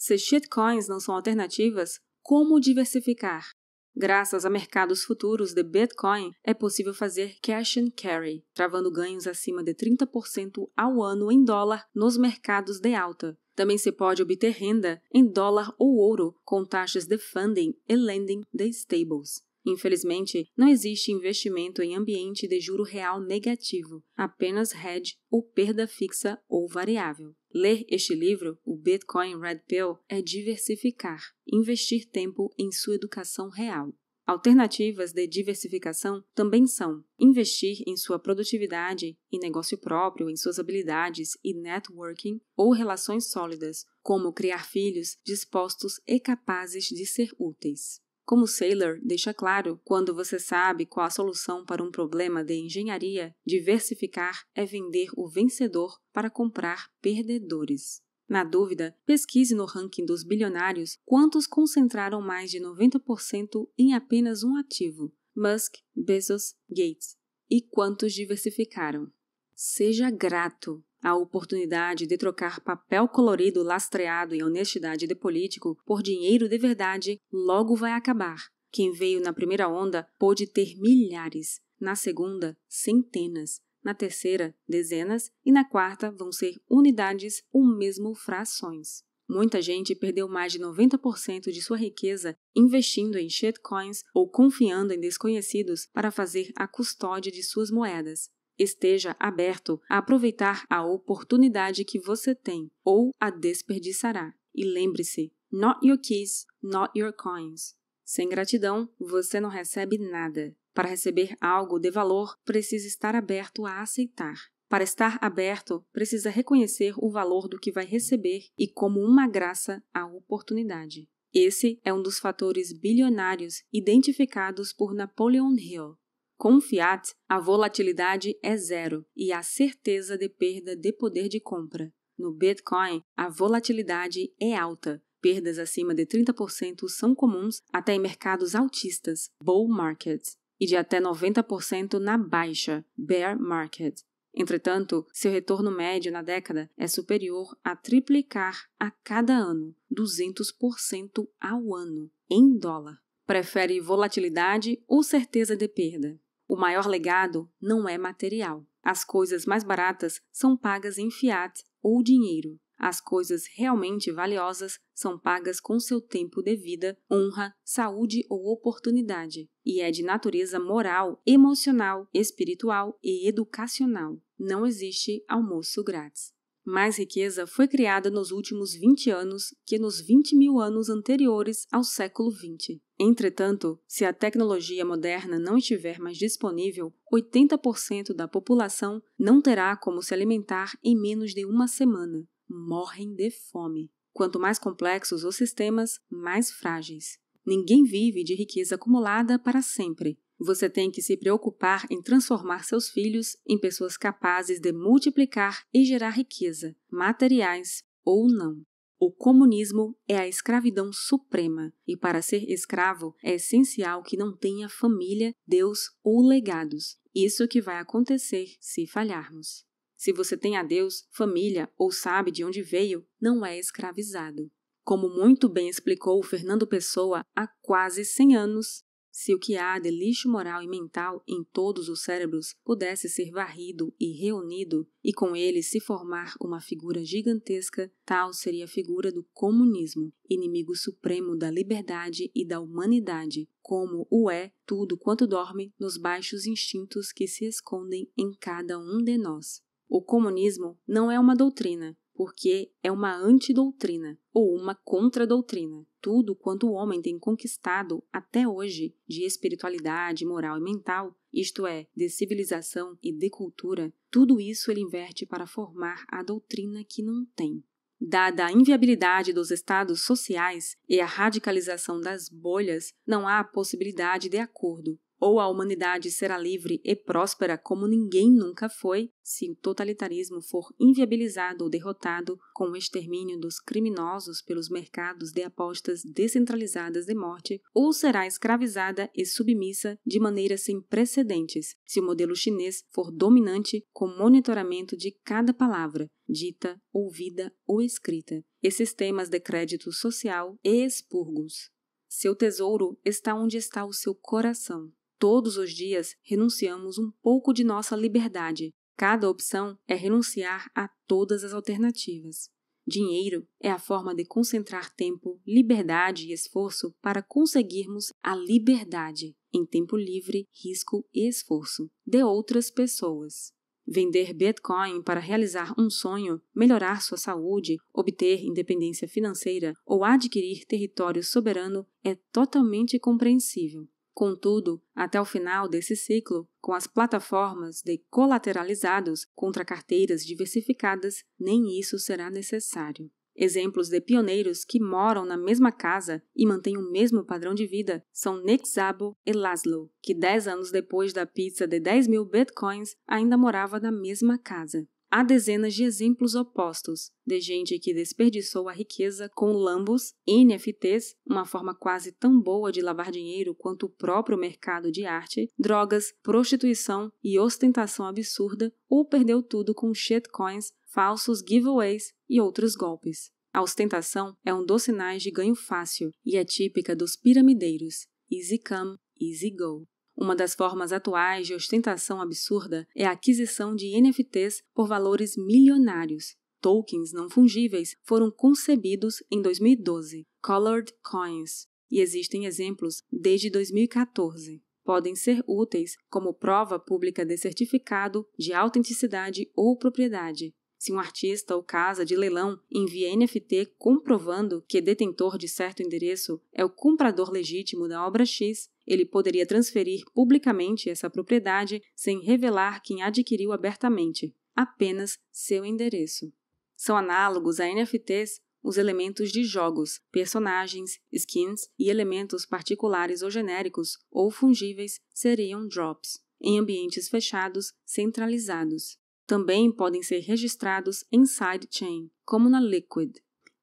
Se shitcoins não são alternativas, como diversificar? Graças a mercados futuros de Bitcoin, é possível fazer cash and carry, travando ganhos acima de 30% ao ano em dólar nos mercados de alta. Também se pode obter renda em dólar ou ouro com taxas de funding e lending de stables. Infelizmente, não existe investimento em ambiente de juro real negativo, apenas hedge ou perda fixa ou variável. Ler este livro, o Bitcoin Red Pill, é diversificar, investir tempo em sua educação real. Alternativas de diversificação também são investir em sua produtividade e negócio próprio, em suas habilidades e networking ou relações sólidas, como criar filhos dispostos e capazes de ser úteis. Como Saylor deixa claro, quando você sabe qual a solução para um problema de engenharia, diversificar é vender o vencedor para comprar perdedores. Na dúvida, pesquise no ranking dos bilionários quantos concentraram mais de 90% em apenas um ativo: Musk, Bezos, Gates, e quantos diversificaram. Seja grato a oportunidade de trocar papel colorido lastreado em honestidade de político por dinheiro de verdade logo vai acabar. Quem veio na primeira onda pôde ter milhares, na segunda, centenas, na terceira, dezenas e na quarta vão ser unidades ou mesmo frações. Muita gente perdeu mais de 90% de sua riqueza investindo em shitcoins ou confiando em desconhecidos para fazer a custódia de suas moedas esteja aberto a aproveitar a oportunidade que você tem ou a desperdiçará. E lembre-se: not your keys, not your coins. Sem gratidão, você não recebe nada. Para receber algo de valor, precisa estar aberto a aceitar. Para estar aberto, precisa reconhecer o valor do que vai receber e, como uma graça, a oportunidade. Esse é um dos fatores bilionários identificados por Napoleon Hill. Com fiat, a volatilidade é zero e a certeza de perda de poder de compra. No Bitcoin, a volatilidade é alta. Perdas acima de 30% são comuns até em mercados altistas, bull market, e de até 90% na baixa, bear market. Entretanto, seu retorno médio na década é superior a triplicar a cada ano, 200% ao ano, em dólar. Prefere volatilidade ou certeza de perda? O maior legado não é material. As coisas mais baratas são pagas em fiat ou dinheiro. As coisas realmente valiosas são pagas com seu tempo de vida, honra, saúde ou oportunidade, e é de natureza moral, emocional, espiritual e educacional. Não existe almoço grátis. Mais riqueza foi criada nos últimos 20 anos que nos 20 mil anos anteriores ao século XX. Entretanto, se a tecnologia moderna não estiver mais disponível, 80% da população não terá como se alimentar em menos de uma semana. Morrem de fome. Quanto mais complexos os sistemas, mais frágeis. Ninguém vive de riqueza acumulada para sempre. Você tem que se preocupar em transformar seus filhos em pessoas capazes de multiplicar e gerar riqueza, materiais ou não. O comunismo é a escravidão suprema, e para ser escravo é essencial que não tenha família, Deus ou legados. Isso que vai acontecer se falharmos. Se você tem a Deus, família ou sabe de onde veio, não é escravizado. Como muito bem explicou Fernando Pessoa há quase 100 anos, se o que há de lixo moral e mental em todos os cérebros pudesse ser varrido e reunido, e com ele se formar uma figura gigantesca, tal seria a figura do comunismo, inimigo supremo da liberdade e da humanidade, como o é tudo quanto dorme nos baixos instintos que se escondem em cada um de nós. O comunismo não é uma doutrina, porque é uma antidoutrina ou uma contradoutrina. Tudo quanto o homem tem conquistado até hoje de espiritualidade moral e mental, isto é, de civilização e de cultura, tudo isso ele inverte para formar a doutrina que não tem. Dada a inviabilidade dos estados sociais e a radicalização das bolhas, não há possibilidade de acordo, ou a humanidade será livre e próspera como ninguém nunca foi se o totalitarismo for inviabilizado ou derrotado com o extermínio dos criminosos pelos mercados de apostas descentralizadas de morte, ou será escravizada e submissa de maneira sem precedentes se o modelo chinês for dominante com monitoramento de cada palavra, dita, ouvida ou escrita, e sistemas de crédito social e expurgos. Seu tesouro está onde está o seu coração. Todos os dias renunciamos um pouco de nossa liberdade. Cada opção é renunciar a todas as alternativas. Dinheiro é a forma de concentrar tempo, liberdade e esforço para conseguirmos a liberdade em tempo livre, risco e esforço de outras pessoas. Vender Bitcoin para realizar um sonho, melhorar sua saúde, obter independência financeira ou adquirir território soberano é totalmente compreensível. Contudo, até o final desse ciclo, com as plataformas de colateralizados contra carteiras diversificadas, nem isso será necessário. Exemplos de pioneiros que moram na mesma casa e mantêm o mesmo padrão de vida são Nick Szabo e Laszlo, que 10 anos depois da pizza de 10 mil bitcoins ainda morava na mesma casa. Há dezenas de exemplos opostos de gente que desperdiçou a riqueza com lambos, NFTs, uma forma quase tão boa de lavar dinheiro quanto o próprio mercado de arte, drogas, prostituição e ostentação absurda, ou perdeu tudo com shitcoins, falsos giveaways e outros golpes. A ostentação é um dos sinais de ganho fácil e é típica dos piramideiros. Easy come, easy go. Uma das formas atuais de ostentação absurda é a aquisição de NFTs por valores milionários. Tokens não fungíveis foram concebidos em 2012, Colored Coins, e existem exemplos desde 2014. Podem ser úteis como prova pública de certificado de autenticidade ou propriedade, se um artista ou casa de leilão envia NFT comprovando que detentor de certo endereço é o comprador legítimo da obra X, ele poderia transferir publicamente essa propriedade sem revelar quem adquiriu abertamente, apenas seu endereço. São análogos a NFTs os elementos de jogos, personagens, skins e elementos particulares ou genéricos ou fungíveis seriam drops, em ambientes fechados centralizados. Também podem ser registrados em sidechain, como na Liquid.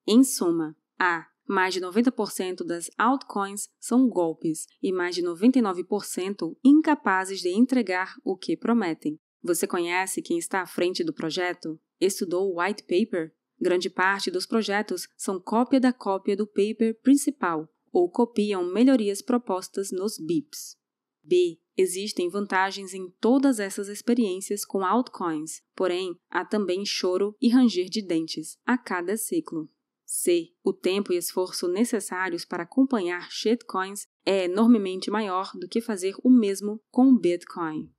Em suma, a mais de 90% das altcoins são golpes e mais de 99% incapazes de entregar o que prometem. Você conhece quem está à frente do projeto? Estudou o white paper? Grande parte dos projetos são cópia da cópia do paper principal ou copiam melhorias propostas nos BIPs. B. Existem vantagens em todas essas experiências com altcoins, porém há também choro e ranger de dentes a cada ciclo. C. O tempo e esforço necessários para acompanhar shitcoins é enormemente maior do que fazer o mesmo com Bitcoin.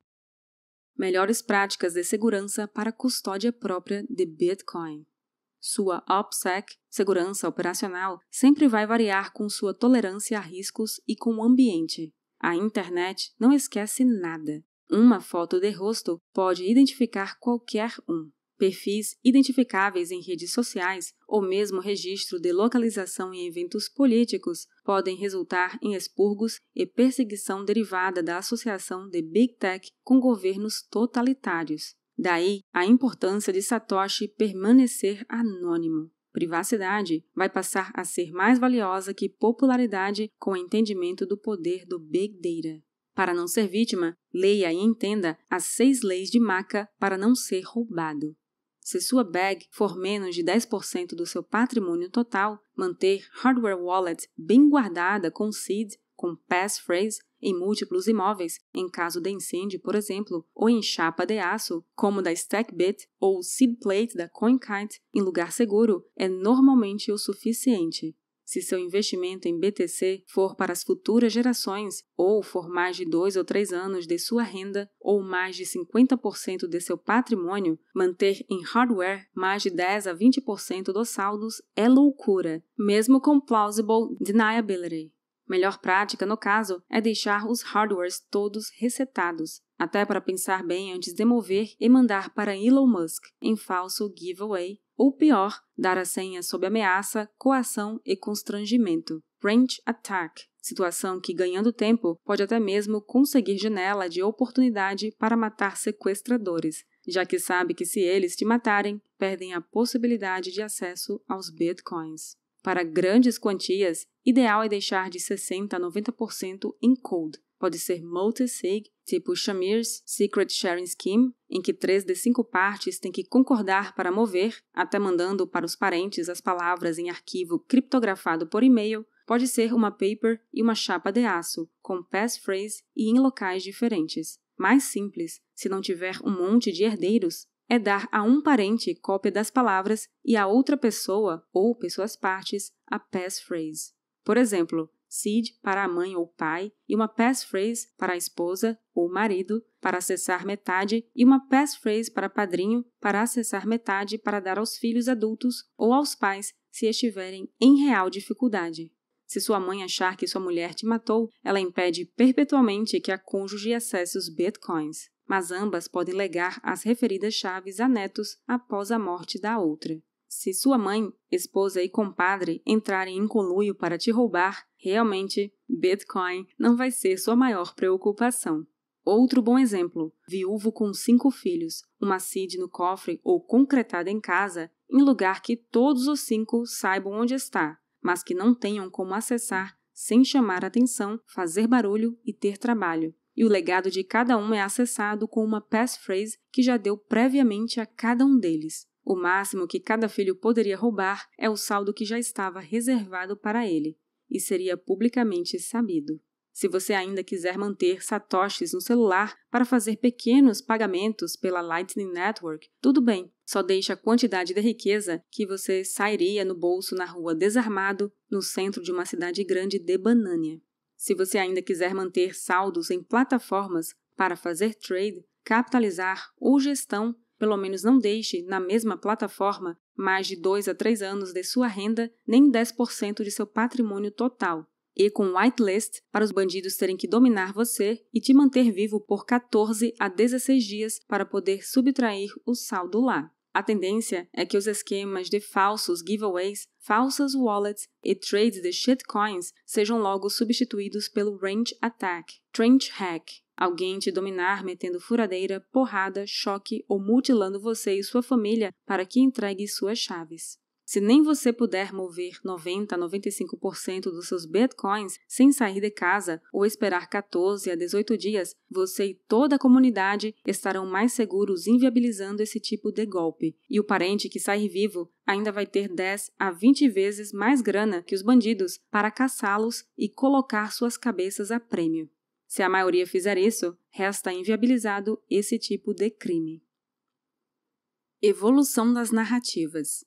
Melhores práticas de segurança para custódia própria de Bitcoin. Sua OPSEC, segurança operacional, sempre vai variar com sua tolerância a riscos e com o ambiente. A internet não esquece nada. Uma foto de rosto pode identificar qualquer um perfis identificáveis em redes sociais ou mesmo registro de localização em eventos políticos podem resultar em expurgos e perseguição derivada da associação de Big Tech com governos totalitários. Daí a importância de Satoshi permanecer anônimo. Privacidade vai passar a ser mais valiosa que popularidade com o entendimento do poder do Big Data. Para não ser vítima, leia e entenda as seis leis de Maca para não ser roubado se sua bag for menos de 10% do seu patrimônio total, manter hardware wallet bem guardada com seed, com passphrase, em múltiplos imóveis, em caso de incêndio, por exemplo, ou em chapa de aço, como da Stackbit ou seed plate da CoinKite, em lugar seguro, é normalmente o suficiente se seu investimento em BTC for para as futuras gerações ou for mais de dois ou três anos de sua renda ou mais de 50% de seu patrimônio, manter em hardware mais de 10 a 20% dos saldos é loucura, mesmo com plausible deniability. Melhor prática, no caso, é deixar os hardwares todos resetados, até para pensar bem antes de mover e mandar para Elon Musk em falso giveaway ou pior, dar a senha sob ameaça, coação e constrangimento. Range Attack, situação que, ganhando tempo, pode até mesmo conseguir janela de oportunidade para matar sequestradores, já que sabe que se eles te matarem, perdem a possibilidade de acesso aos bitcoins. Para grandes quantias, ideal é deixar de 60% a 90% em cold. Pode ser multi tipo Shamir's Secret Sharing Scheme, em que três de cinco partes têm que concordar para mover, até mandando para os parentes as palavras em arquivo criptografado por e-mail, pode ser uma paper e uma chapa de aço, com passphrase e em locais diferentes. Mais simples, se não tiver um monte de herdeiros, é dar a um parente cópia das palavras e a outra pessoa ou pessoas partes a passphrase. Por exemplo, seed para a mãe ou pai e uma passphrase para a esposa ou marido para acessar metade e uma passphrase para padrinho para acessar metade para dar aos filhos adultos ou aos pais se estiverem em real dificuldade. Se sua mãe achar que sua mulher te matou, ela impede perpetuamente que a cônjuge acesse os bitcoins, mas ambas podem legar as referidas chaves a netos após a morte da outra. Se sua mãe, esposa e compadre entrarem em conluio para te roubar, realmente Bitcoin não vai ser sua maior preocupação. Outro bom exemplo: viúvo com cinco filhos, uma CID no cofre ou concretada em casa, em lugar que todos os cinco saibam onde está, mas que não tenham como acessar sem chamar atenção, fazer barulho e ter trabalho. E o legado de cada um é acessado com uma passphrase que já deu previamente a cada um deles. O máximo que cada filho poderia roubar é o saldo que já estava reservado para ele e seria publicamente sabido. Se você ainda quiser manter satoshis no celular para fazer pequenos pagamentos pela Lightning Network, tudo bem, só deixe a quantidade de riqueza que você sairia no bolso na rua desarmado no centro de uma cidade grande de Banânia. Se você ainda quiser manter saldos em plataformas para fazer trade, capitalizar ou gestão, pelo menos não deixe, na mesma plataforma, mais de 2 a 3 anos de sua renda, nem 10% de seu patrimônio total. E com whitelist, para os bandidos terem que dominar você e te manter vivo por 14 a 16 dias para poder subtrair o saldo lá. A tendência é que os esquemas de falsos giveaways, falsas wallets e trades de shitcoins sejam logo substituídos pelo range attack, trench hack, Alguém te dominar metendo furadeira, porrada, choque ou mutilando você e sua família para que entregue suas chaves. Se nem você puder mover 90 a 95% dos seus bitcoins sem sair de casa ou esperar 14 a 18 dias, você e toda a comunidade estarão mais seguros inviabilizando esse tipo de golpe. E o parente que sair vivo ainda vai ter 10 a 20 vezes mais grana que os bandidos para caçá-los e colocar suas cabeças a prêmio. Se a maioria fizer isso, resta inviabilizado esse tipo de crime. Evolução das narrativas.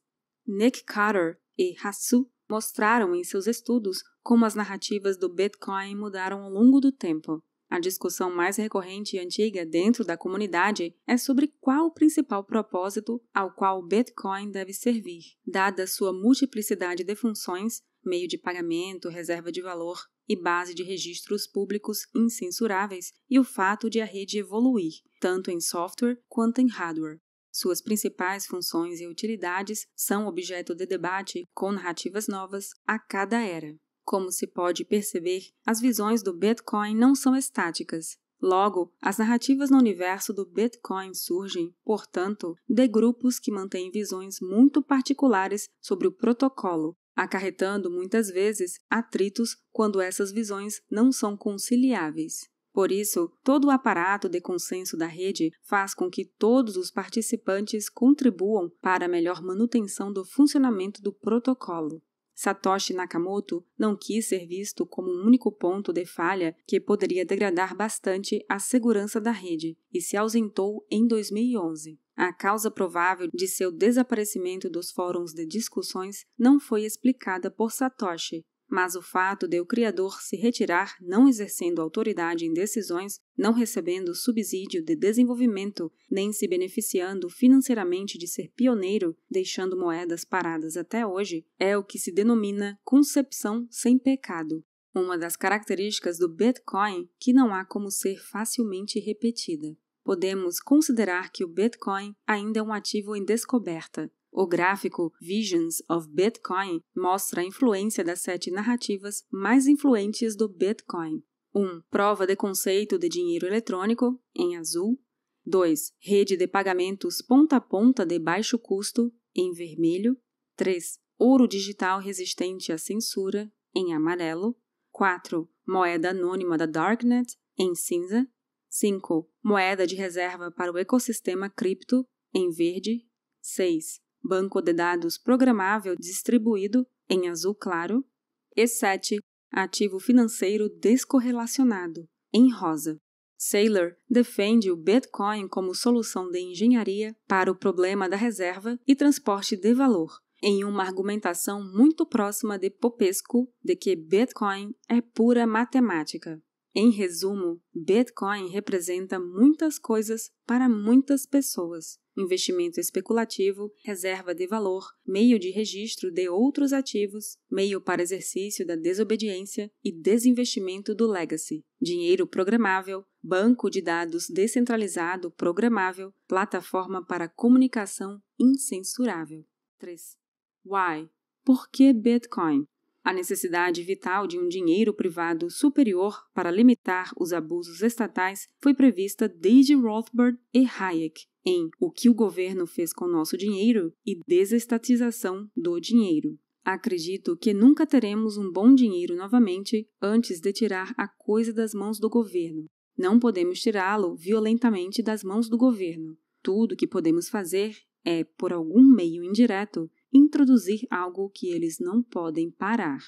Nick Carter e Hassu mostraram em seus estudos como as narrativas do Bitcoin mudaram ao longo do tempo. A discussão mais recorrente e antiga dentro da comunidade é sobre qual o principal propósito ao qual o Bitcoin deve servir, dada sua multiplicidade de funções meio de pagamento, reserva de valor e base de registros públicos incensuráveis e o fato de a rede evoluir, tanto em software quanto em hardware. Suas principais funções e utilidades são objeto de debate com narrativas novas a cada era. Como se pode perceber, as visões do Bitcoin não são estáticas. Logo, as narrativas no universo do Bitcoin surgem, portanto, de grupos que mantêm visões muito particulares sobre o protocolo, acarretando muitas vezes atritos quando essas visões não são conciliáveis. Por isso, todo o aparato de consenso da rede faz com que todos os participantes contribuam para a melhor manutenção do funcionamento do protocolo. Satoshi Nakamoto não quis ser visto como um único ponto de falha que poderia degradar bastante a segurança da rede e se ausentou em 2011. A causa provável de seu desaparecimento dos fóruns de discussões não foi explicada por Satoshi, mas o fato de o criador se retirar não exercendo autoridade em decisões, não recebendo subsídio de desenvolvimento, nem se beneficiando financeiramente de ser pioneiro, deixando moedas paradas até hoje, é o que se denomina concepção sem pecado, uma das características do Bitcoin que não há como ser facilmente repetida podemos considerar que o Bitcoin ainda é um ativo em descoberta. O gráfico Visions of Bitcoin mostra a influência das sete narrativas mais influentes do Bitcoin. 1. Um, prova de conceito de dinheiro eletrônico, em azul. 2. Rede de pagamentos ponta a ponta de baixo custo, em vermelho. 3. Ouro digital resistente à censura, em amarelo. 4. Moeda anônima da Darknet, em cinza. 5. Moeda de reserva para o ecossistema cripto, em verde. 6. Banco de dados programável distribuído, em azul claro. E 7. Ativo financeiro descorrelacionado, em rosa. Saylor defende o Bitcoin como solução de engenharia para o problema da reserva e transporte de valor, em uma argumentação muito próxima de Popescu de que Bitcoin é pura matemática. Em resumo, Bitcoin representa muitas coisas para muitas pessoas. Investimento especulativo, reserva de valor, meio de registro de outros ativos, meio para exercício da desobediência e desinvestimento do legacy, dinheiro programável, banco de dados descentralizado programável, plataforma para comunicação incensurável. 3. Why? Por que Bitcoin? A necessidade vital de um dinheiro privado superior para limitar os abusos estatais foi prevista desde Rothbard e Hayek em O que o governo fez com nosso dinheiro e desestatização do dinheiro. Acredito que nunca teremos um bom dinheiro novamente antes de tirar a coisa das mãos do governo. Não podemos tirá-lo violentamente das mãos do governo. Tudo o que podemos fazer é, por algum meio indireto, introduzir algo que eles não podem parar.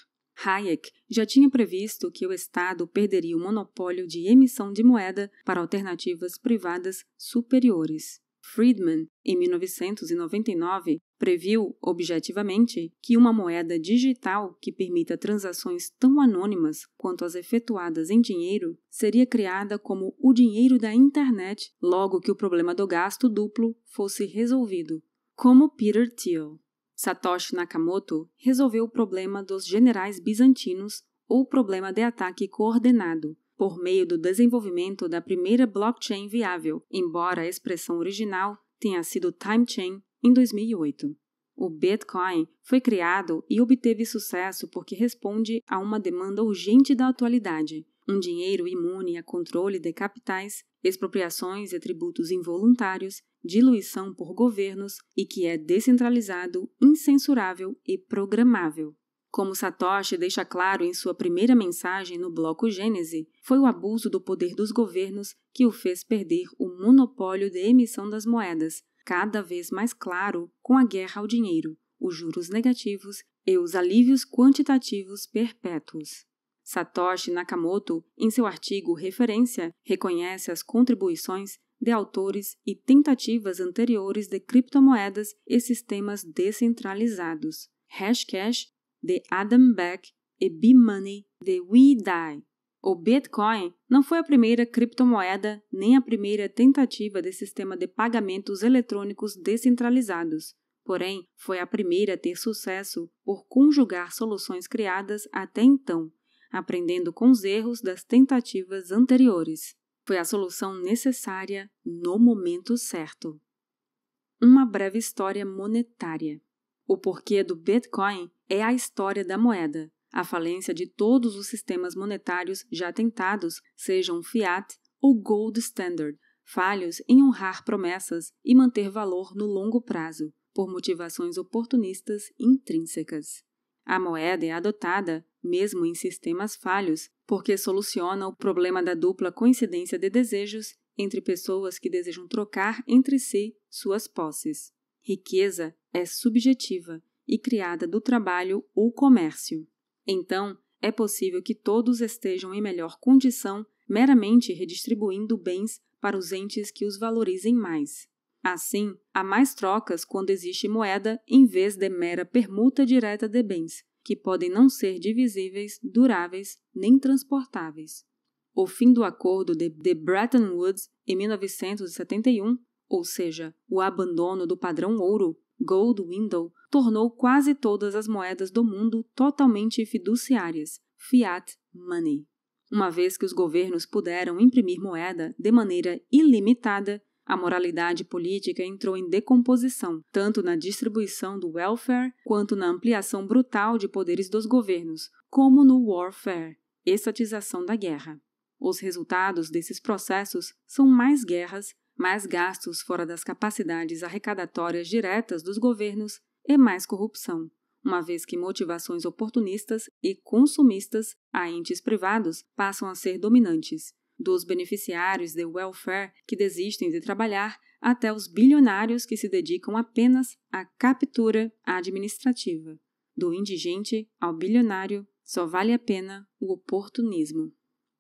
Hayek já tinha previsto que o Estado perderia o monopólio de emissão de moeda para alternativas privadas superiores. Friedman, em 1999, previu, objetivamente, que uma moeda digital que permita transações tão anônimas quanto as efetuadas em dinheiro seria criada como o dinheiro da internet logo que o problema do gasto duplo fosse resolvido, como Peter Thiel. Satoshi Nakamoto resolveu o problema dos generais bizantinos ou problema de ataque coordenado, por meio do desenvolvimento da primeira blockchain viável, embora a expressão original tenha sido TimeChain em 2008. O Bitcoin foi criado e obteve sucesso porque responde a uma demanda urgente da atualidade, um dinheiro imune a controle de capitais, expropriações e tributos involuntários diluição por governos e que é descentralizado, incensurável e programável. Como Satoshi deixa claro em sua primeira mensagem no bloco Gênese, foi o abuso do poder dos governos que o fez perder o monopólio de emissão das moedas, cada vez mais claro com a guerra ao dinheiro, os juros negativos e os alívios quantitativos perpétuos. Satoshi Nakamoto, em seu artigo Referência, reconhece as contribuições de autores e tentativas anteriores de criptomoedas e sistemas descentralizados. Hashcash, de Adam Beck, e B-Money, de Dai. O Bitcoin não foi a primeira criptomoeda nem a primeira tentativa de sistema de pagamentos eletrônicos descentralizados, porém, foi a primeira a ter sucesso por conjugar soluções criadas até então, aprendendo com os erros das tentativas anteriores foi a solução necessária no momento certo. Uma breve história monetária. O porquê do Bitcoin é a história da moeda, a falência de todos os sistemas monetários já tentados, sejam fiat ou gold standard, falhos em honrar promessas e manter valor no longo prazo, por motivações oportunistas intrínsecas. A moeda é adotada, mesmo em sistemas falhos, porque soluciona o problema da dupla coincidência de desejos entre pessoas que desejam trocar entre si suas posses. Riqueza é subjetiva e criada do trabalho ou comércio. Então, é possível que todos estejam em melhor condição meramente redistribuindo bens para os entes que os valorizem mais. Assim, há mais trocas quando existe moeda em vez de mera permuta direta de bens, que podem não ser divisíveis, duráveis nem transportáveis. O fim do acordo de, de Bretton Woods em 1971, ou seja, o abandono do padrão ouro, gold window, tornou quase todas as moedas do mundo totalmente fiduciárias, fiat money. Uma vez que os governos puderam imprimir moeda de maneira ilimitada, a moralidade política entrou em decomposição, tanto na distribuição do welfare quanto na ampliação brutal de poderes dos governos, como no warfare, estatização da guerra. Os resultados desses processos são mais guerras, mais gastos fora das capacidades arrecadatórias diretas dos governos e mais corrupção, uma vez que motivações oportunistas e consumistas a entes privados passam a ser dominantes dos beneficiários de welfare que desistem de trabalhar até os bilionários que se dedicam apenas à captura administrativa. Do indigente ao bilionário, só vale a pena o oportunismo.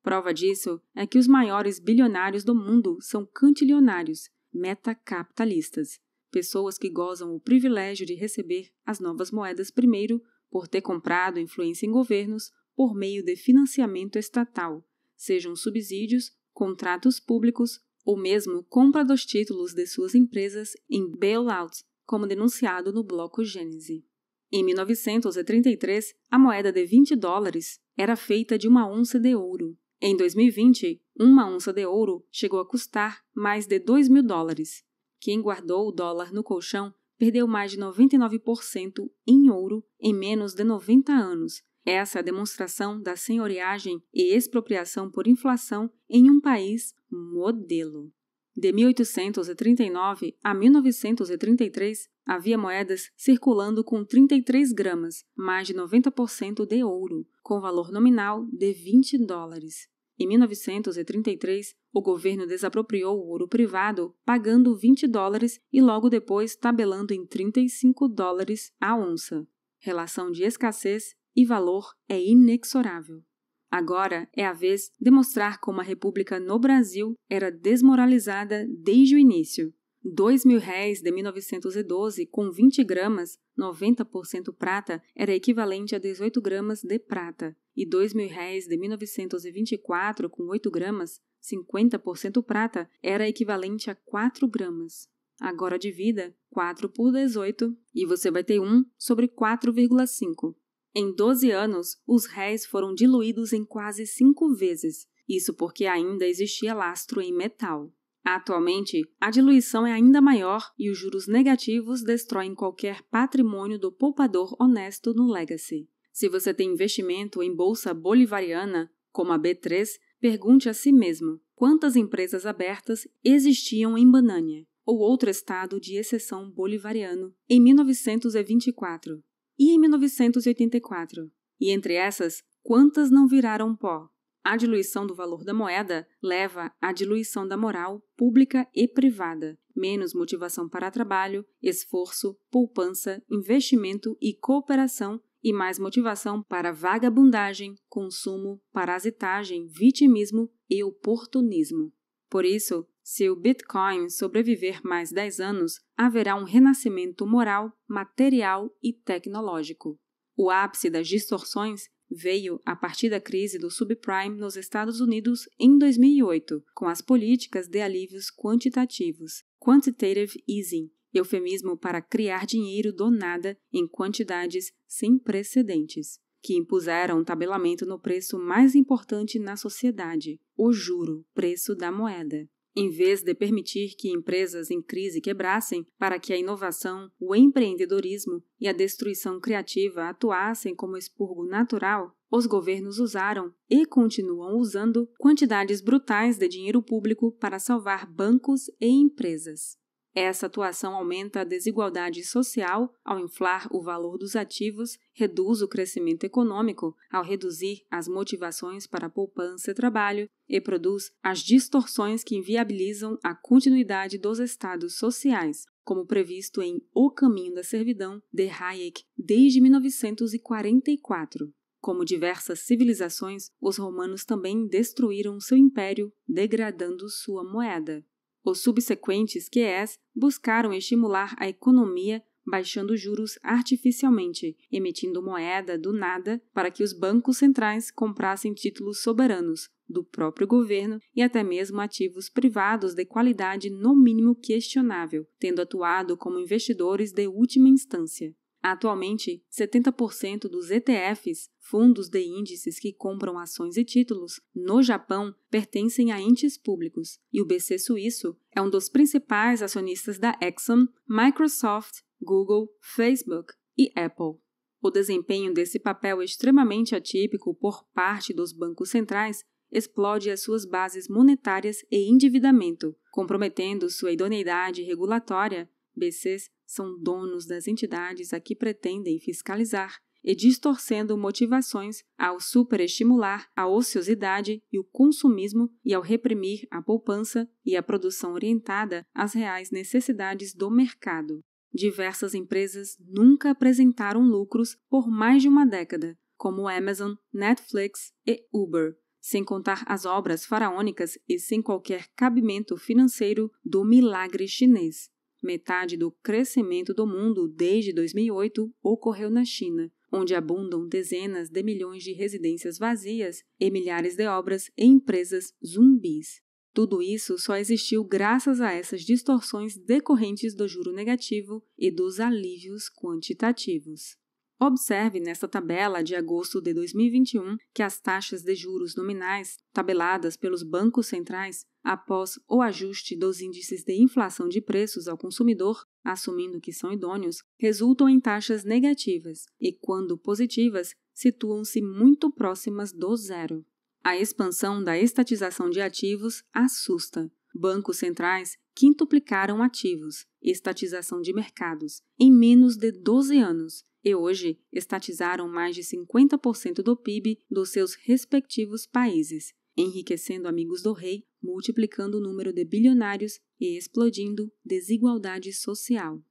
Prova disso é que os maiores bilionários do mundo são cantilionários, metacapitalistas, pessoas que gozam o privilégio de receber as novas moedas primeiro por ter comprado influência em governos por meio de financiamento estatal, sejam subsídios, contratos públicos ou mesmo compra dos títulos de suas empresas em bailouts, como denunciado no bloco Gênese. Em 1933, a moeda de 20 dólares era feita de uma onça de ouro. Em 2020, uma onça de ouro chegou a custar mais de 2 mil dólares. Quem guardou o dólar no colchão perdeu mais de 99% em ouro em menos de 90 anos, essa é a demonstração da senhoriagem e expropriação por inflação em um país modelo. De 1839 a 1933, havia moedas circulando com 33 gramas, mais de 90% de ouro, com valor nominal de 20 dólares. Em 1933, o governo desapropriou o ouro privado, pagando 20 dólares e logo depois tabelando em 35 dólares a onça. Relação de escassez e valor é inexorável. Agora é a vez de mostrar como a República no Brasil era desmoralizada desde o início. Dois mil réis de 1912 com 20 gramas, 90% prata, era equivalente a 18 gramas de prata, e dois mil réis de 1924 com 8 gramas, 50% prata, era equivalente a 4 gramas. Agora divida 4 por 18 e você vai ter 1 sobre 4,5. Em 12 anos, os réis foram diluídos em quase cinco vezes, isso porque ainda existia lastro em metal. Atualmente, a diluição é ainda maior e os juros negativos destroem qualquer patrimônio do poupador honesto no Legacy. Se você tem investimento em bolsa bolivariana, como a B3, pergunte a si mesmo quantas empresas abertas existiam em Banânia, ou outro estado de exceção bolivariano, em 1924 e em 1984. E entre essas, quantas não viraram pó? A diluição do valor da moeda leva à diluição da moral pública e privada, menos motivação para trabalho, esforço, poupança, investimento e cooperação, e mais motivação para vagabundagem, consumo, parasitagem, vitimismo e oportunismo. Por isso, se o Bitcoin sobreviver mais 10 anos, haverá um renascimento moral, material e tecnológico. O ápice das distorções veio a partir da crise do subprime nos Estados Unidos em 2008, com as políticas de alívios quantitativos, quantitative easing, eufemismo para criar dinheiro do nada em quantidades sem precedentes, que impuseram um tabelamento no preço mais importante na sociedade, o juro, preço da moeda. Em vez de permitir que empresas em crise quebrassem para que a inovação, o empreendedorismo e a destruição criativa atuassem como expurgo natural, os governos usaram e continuam usando quantidades brutais de dinheiro público para salvar bancos e empresas. Essa atuação aumenta a desigualdade social ao inflar o valor dos ativos, reduz o crescimento econômico ao reduzir as motivações para poupança e trabalho e produz as distorções que inviabilizam a continuidade dos estados sociais, como previsto em O Caminho da Servidão de Hayek desde 1944. Como diversas civilizações, os romanos também destruíram seu império, degradando sua moeda. Os subsequentes QEs buscaram estimular a economia baixando juros artificialmente, emitindo moeda do nada para que os bancos centrais comprassem títulos soberanos do próprio governo e até mesmo ativos privados de qualidade no mínimo questionável, tendo atuado como investidores de última instância. Atualmente, 70% dos ETFs, fundos de índices que compram ações e títulos, no Japão pertencem a entes públicos, e o BC suíço é um dos principais acionistas da Exxon, Microsoft, Google, Facebook e Apple. O desempenho desse papel extremamente atípico por parte dos bancos centrais explode as suas bases monetárias e endividamento, comprometendo sua idoneidade regulatória. BCs são donos das entidades a que pretendem fiscalizar e distorcendo motivações ao superestimular a ociosidade e o consumismo e ao reprimir a poupança e a produção orientada às reais necessidades do mercado. Diversas empresas nunca apresentaram lucros por mais de uma década, como Amazon, Netflix e Uber, sem contar as obras faraônicas e sem qualquer cabimento financeiro do milagre chinês. Metade do crescimento do mundo desde 2008 ocorreu na China, onde abundam dezenas de milhões de residências vazias e milhares de obras e empresas zumbis. Tudo isso só existiu graças a essas distorções decorrentes do juro negativo e dos alívios quantitativos. Observe nesta tabela de agosto de 2021 que as taxas de juros nominais tabeladas pelos bancos centrais após o ajuste dos índices de inflação de preços ao consumidor, assumindo que são idôneos, resultam em taxas negativas e, quando positivas, situam-se muito próximas do zero. A expansão da estatização de ativos assusta. Bancos centrais quintuplicaram ativos, estatização de mercados, em menos de 12 anos e hoje estatizaram mais de 50% do PIB dos seus respectivos países, enriquecendo amigos do rei, multiplicando o número de bilionários e explodindo desigualdade social.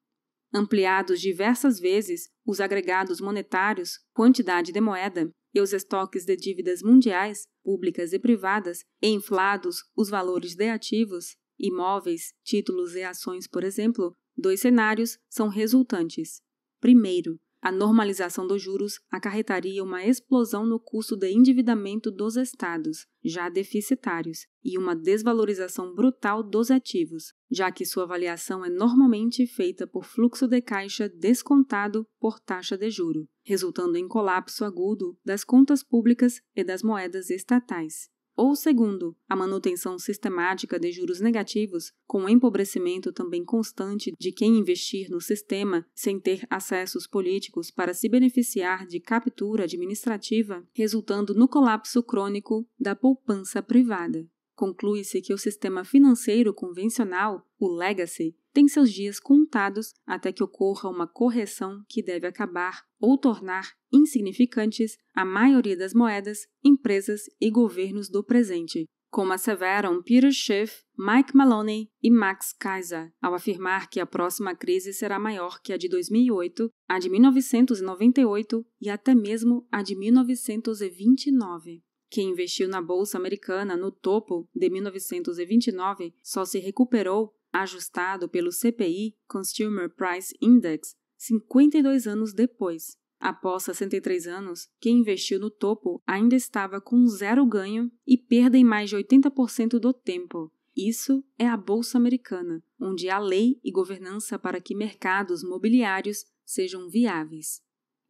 Ampliados diversas vezes os agregados monetários, quantidade de moeda e os estoques de dívidas mundiais, públicas e privadas, e inflados os valores de ativos, imóveis, títulos e ações, por exemplo, dois cenários são resultantes. Primeiro, a normalização dos juros acarretaria uma explosão no custo de endividamento dos estados, já deficitários, e uma desvalorização brutal dos ativos, já que sua avaliação é normalmente feita por fluxo de caixa descontado por taxa de juro, resultando em colapso agudo das contas públicas e das moedas estatais. Ou segundo, a manutenção sistemática de juros negativos, com o empobrecimento também constante de quem investir no sistema sem ter acessos políticos para se beneficiar de captura administrativa, resultando no colapso crônico da poupança privada. Conclui-se que o sistema financeiro convencional, o legacy, tem seus dias contados até que ocorra uma correção que deve acabar ou tornar insignificantes a maioria das moedas, empresas e governos do presente, como asseveram Peter Schiff, Mike Maloney e Max Kaiser, ao afirmar que a próxima crise será maior que a de 2008, a de 1998 e até mesmo a de 1929. Quem investiu na bolsa americana no topo de 1929 só se recuperou ajustado pelo CPI Consumer Price Index 52 anos depois. Após 63 anos, quem investiu no topo ainda estava com zero ganho e perda em mais de 80% do tempo. Isso é a Bolsa Americana, onde há lei e governança para que mercados mobiliários sejam viáveis.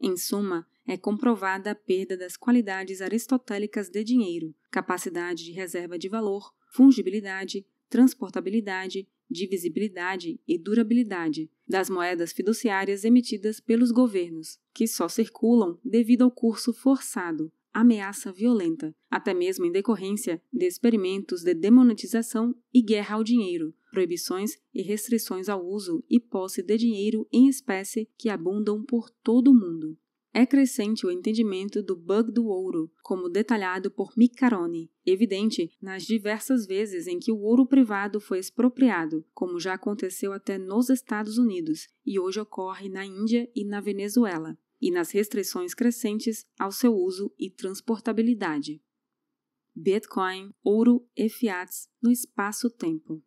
Em suma, é comprovada a perda das qualidades aristotélicas de dinheiro, capacidade de reserva de valor, fungibilidade, transportabilidade divisibilidade e durabilidade das moedas fiduciárias emitidas pelos governos, que só circulam devido ao curso forçado, ameaça violenta, até mesmo em decorrência de experimentos de demonetização e guerra ao dinheiro, proibições e restrições ao uso e posse de dinheiro em espécie que abundam por todo o mundo. É crescente o entendimento do bug do ouro, como detalhado por Miccaroni, evidente nas diversas vezes em que o ouro privado foi expropriado, como já aconteceu até nos Estados Unidos e hoje ocorre na Índia e na Venezuela, e nas restrições crescentes ao seu uso e transportabilidade. Bitcoin, ouro e fiats no espaço-tempo.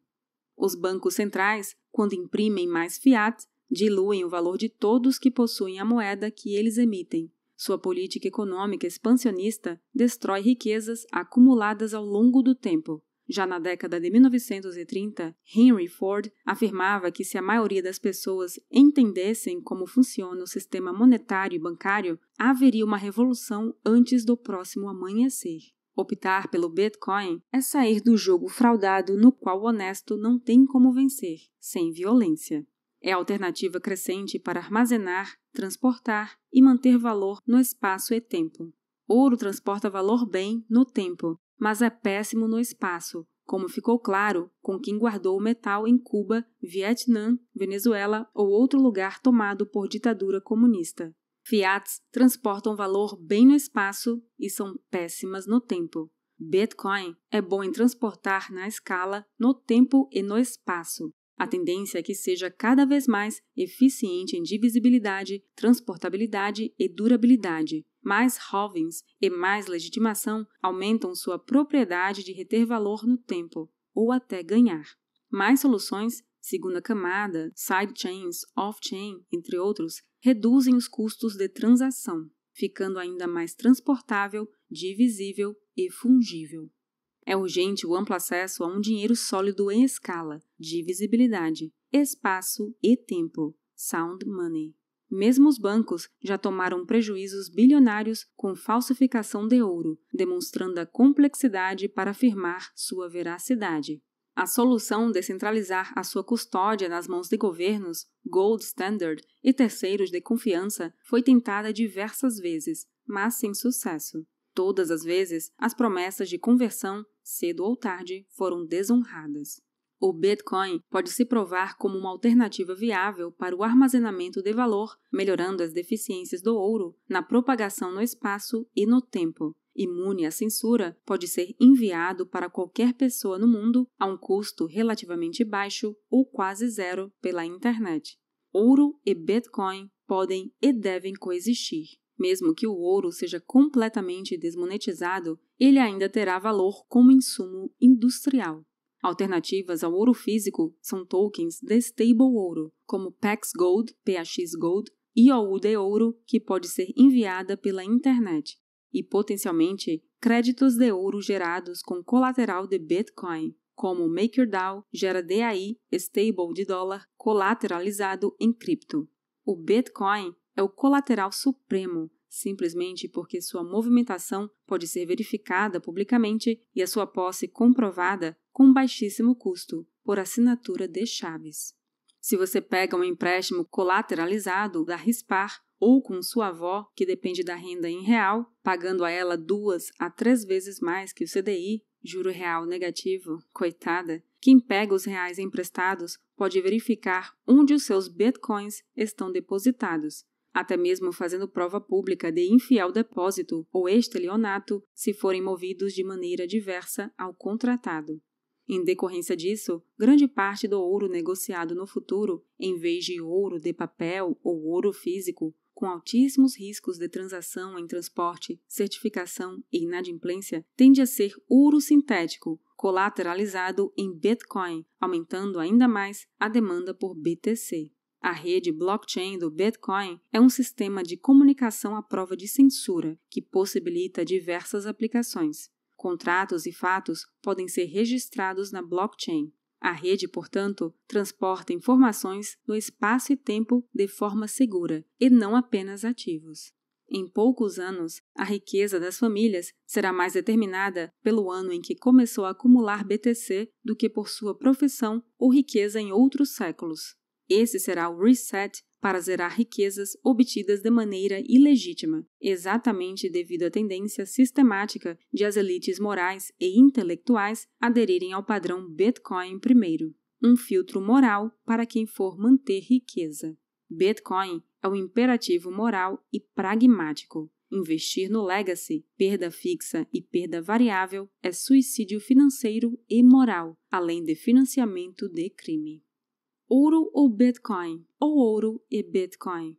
Os bancos centrais, quando imprimem mais fiat, diluem o valor de todos que possuem a moeda que eles emitem. Sua política econômica expansionista destrói riquezas acumuladas ao longo do tempo. Já na década de 1930, Henry Ford afirmava que se a maioria das pessoas entendessem como funciona o sistema monetário e bancário, haveria uma revolução antes do próximo amanhecer. Optar pelo Bitcoin é sair do jogo fraudado no qual o honesto não tem como vencer, sem violência. É a alternativa crescente para armazenar, transportar e manter valor no espaço e tempo. Ouro transporta valor bem no tempo, mas é péssimo no espaço, como ficou claro com quem guardou o metal em Cuba, Vietnã, Venezuela ou outro lugar tomado por ditadura comunista. Fiats transportam valor bem no espaço e são péssimas no tempo. Bitcoin é bom em transportar na escala, no tempo e no espaço. A tendência é que seja cada vez mais eficiente em divisibilidade, transportabilidade e durabilidade. Mais hovens e mais legitimação aumentam sua propriedade de reter valor no tempo, ou até ganhar. Mais soluções, segunda camada, sidechains, off-chain, entre outros, reduzem os custos de transação, ficando ainda mais transportável, divisível e fungível. É urgente o amplo acesso a um dinheiro sólido em escala, de visibilidade, espaço e tempo. Sound money. Mesmo os bancos já tomaram prejuízos bilionários com falsificação de ouro, demonstrando a complexidade para afirmar sua veracidade. A solução centralizar a sua custódia nas mãos de governos, gold standard e terceiros de confiança foi tentada diversas vezes, mas sem sucesso. Todas as vezes, as promessas de conversão, cedo ou tarde, foram desonradas. O Bitcoin pode se provar como uma alternativa viável para o armazenamento de valor, melhorando as deficiências do ouro na propagação no espaço e no tempo. Imune à censura, pode ser enviado para qualquer pessoa no mundo a um custo relativamente baixo ou quase zero pela internet. Ouro e Bitcoin podem e devem coexistir. Mesmo que o ouro seja completamente desmonetizado, ele ainda terá valor como insumo industrial. Alternativas ao ouro físico são tokens de stable ouro, como PAX Gold, PAX Gold, IOU de ouro, que pode ser enviada pela internet, e potencialmente créditos de ouro gerados com colateral de Bitcoin, como MakerDAO gera DAI, stable de dólar, colateralizado em cripto. O Bitcoin é o colateral supremo, simplesmente porque sua movimentação pode ser verificada publicamente e a sua posse comprovada com baixíssimo custo, por assinatura de chaves. Se você pega um empréstimo colateralizado da RISPAR ou com sua avó, que depende da renda em real, pagando a ela duas a três vezes mais que o CDI, juro real negativo, coitada, quem pega os reais emprestados pode verificar onde os seus bitcoins estão depositados, até mesmo fazendo prova pública de infiel depósito ou estelionato, se forem movidos de maneira diversa ao contratado. Em decorrência disso, grande parte do ouro negociado no futuro, em vez de ouro de papel ou ouro físico, com altíssimos riscos de transação em transporte, certificação e inadimplência, tende a ser ouro sintético, colateralizado em Bitcoin, aumentando ainda mais a demanda por BTC. A rede blockchain do Bitcoin é um sistema de comunicação à prova de censura que possibilita diversas aplicações. Contratos e fatos podem ser registrados na blockchain. A rede, portanto, transporta informações no espaço e tempo de forma segura e não apenas ativos. Em poucos anos, a riqueza das famílias será mais determinada pelo ano em que começou a acumular BTC do que por sua profissão ou riqueza em outros séculos. Esse será o reset para zerar riquezas obtidas de maneira ilegítima, exatamente devido à tendência sistemática de as elites morais e intelectuais aderirem ao padrão Bitcoin primeiro, um filtro moral para quem for manter riqueza. Bitcoin é um imperativo moral e pragmático. Investir no legacy, perda fixa e perda variável é suicídio financeiro e moral, além de financiamento de crime ouro ou Bitcoin, ou ouro e Bitcoin.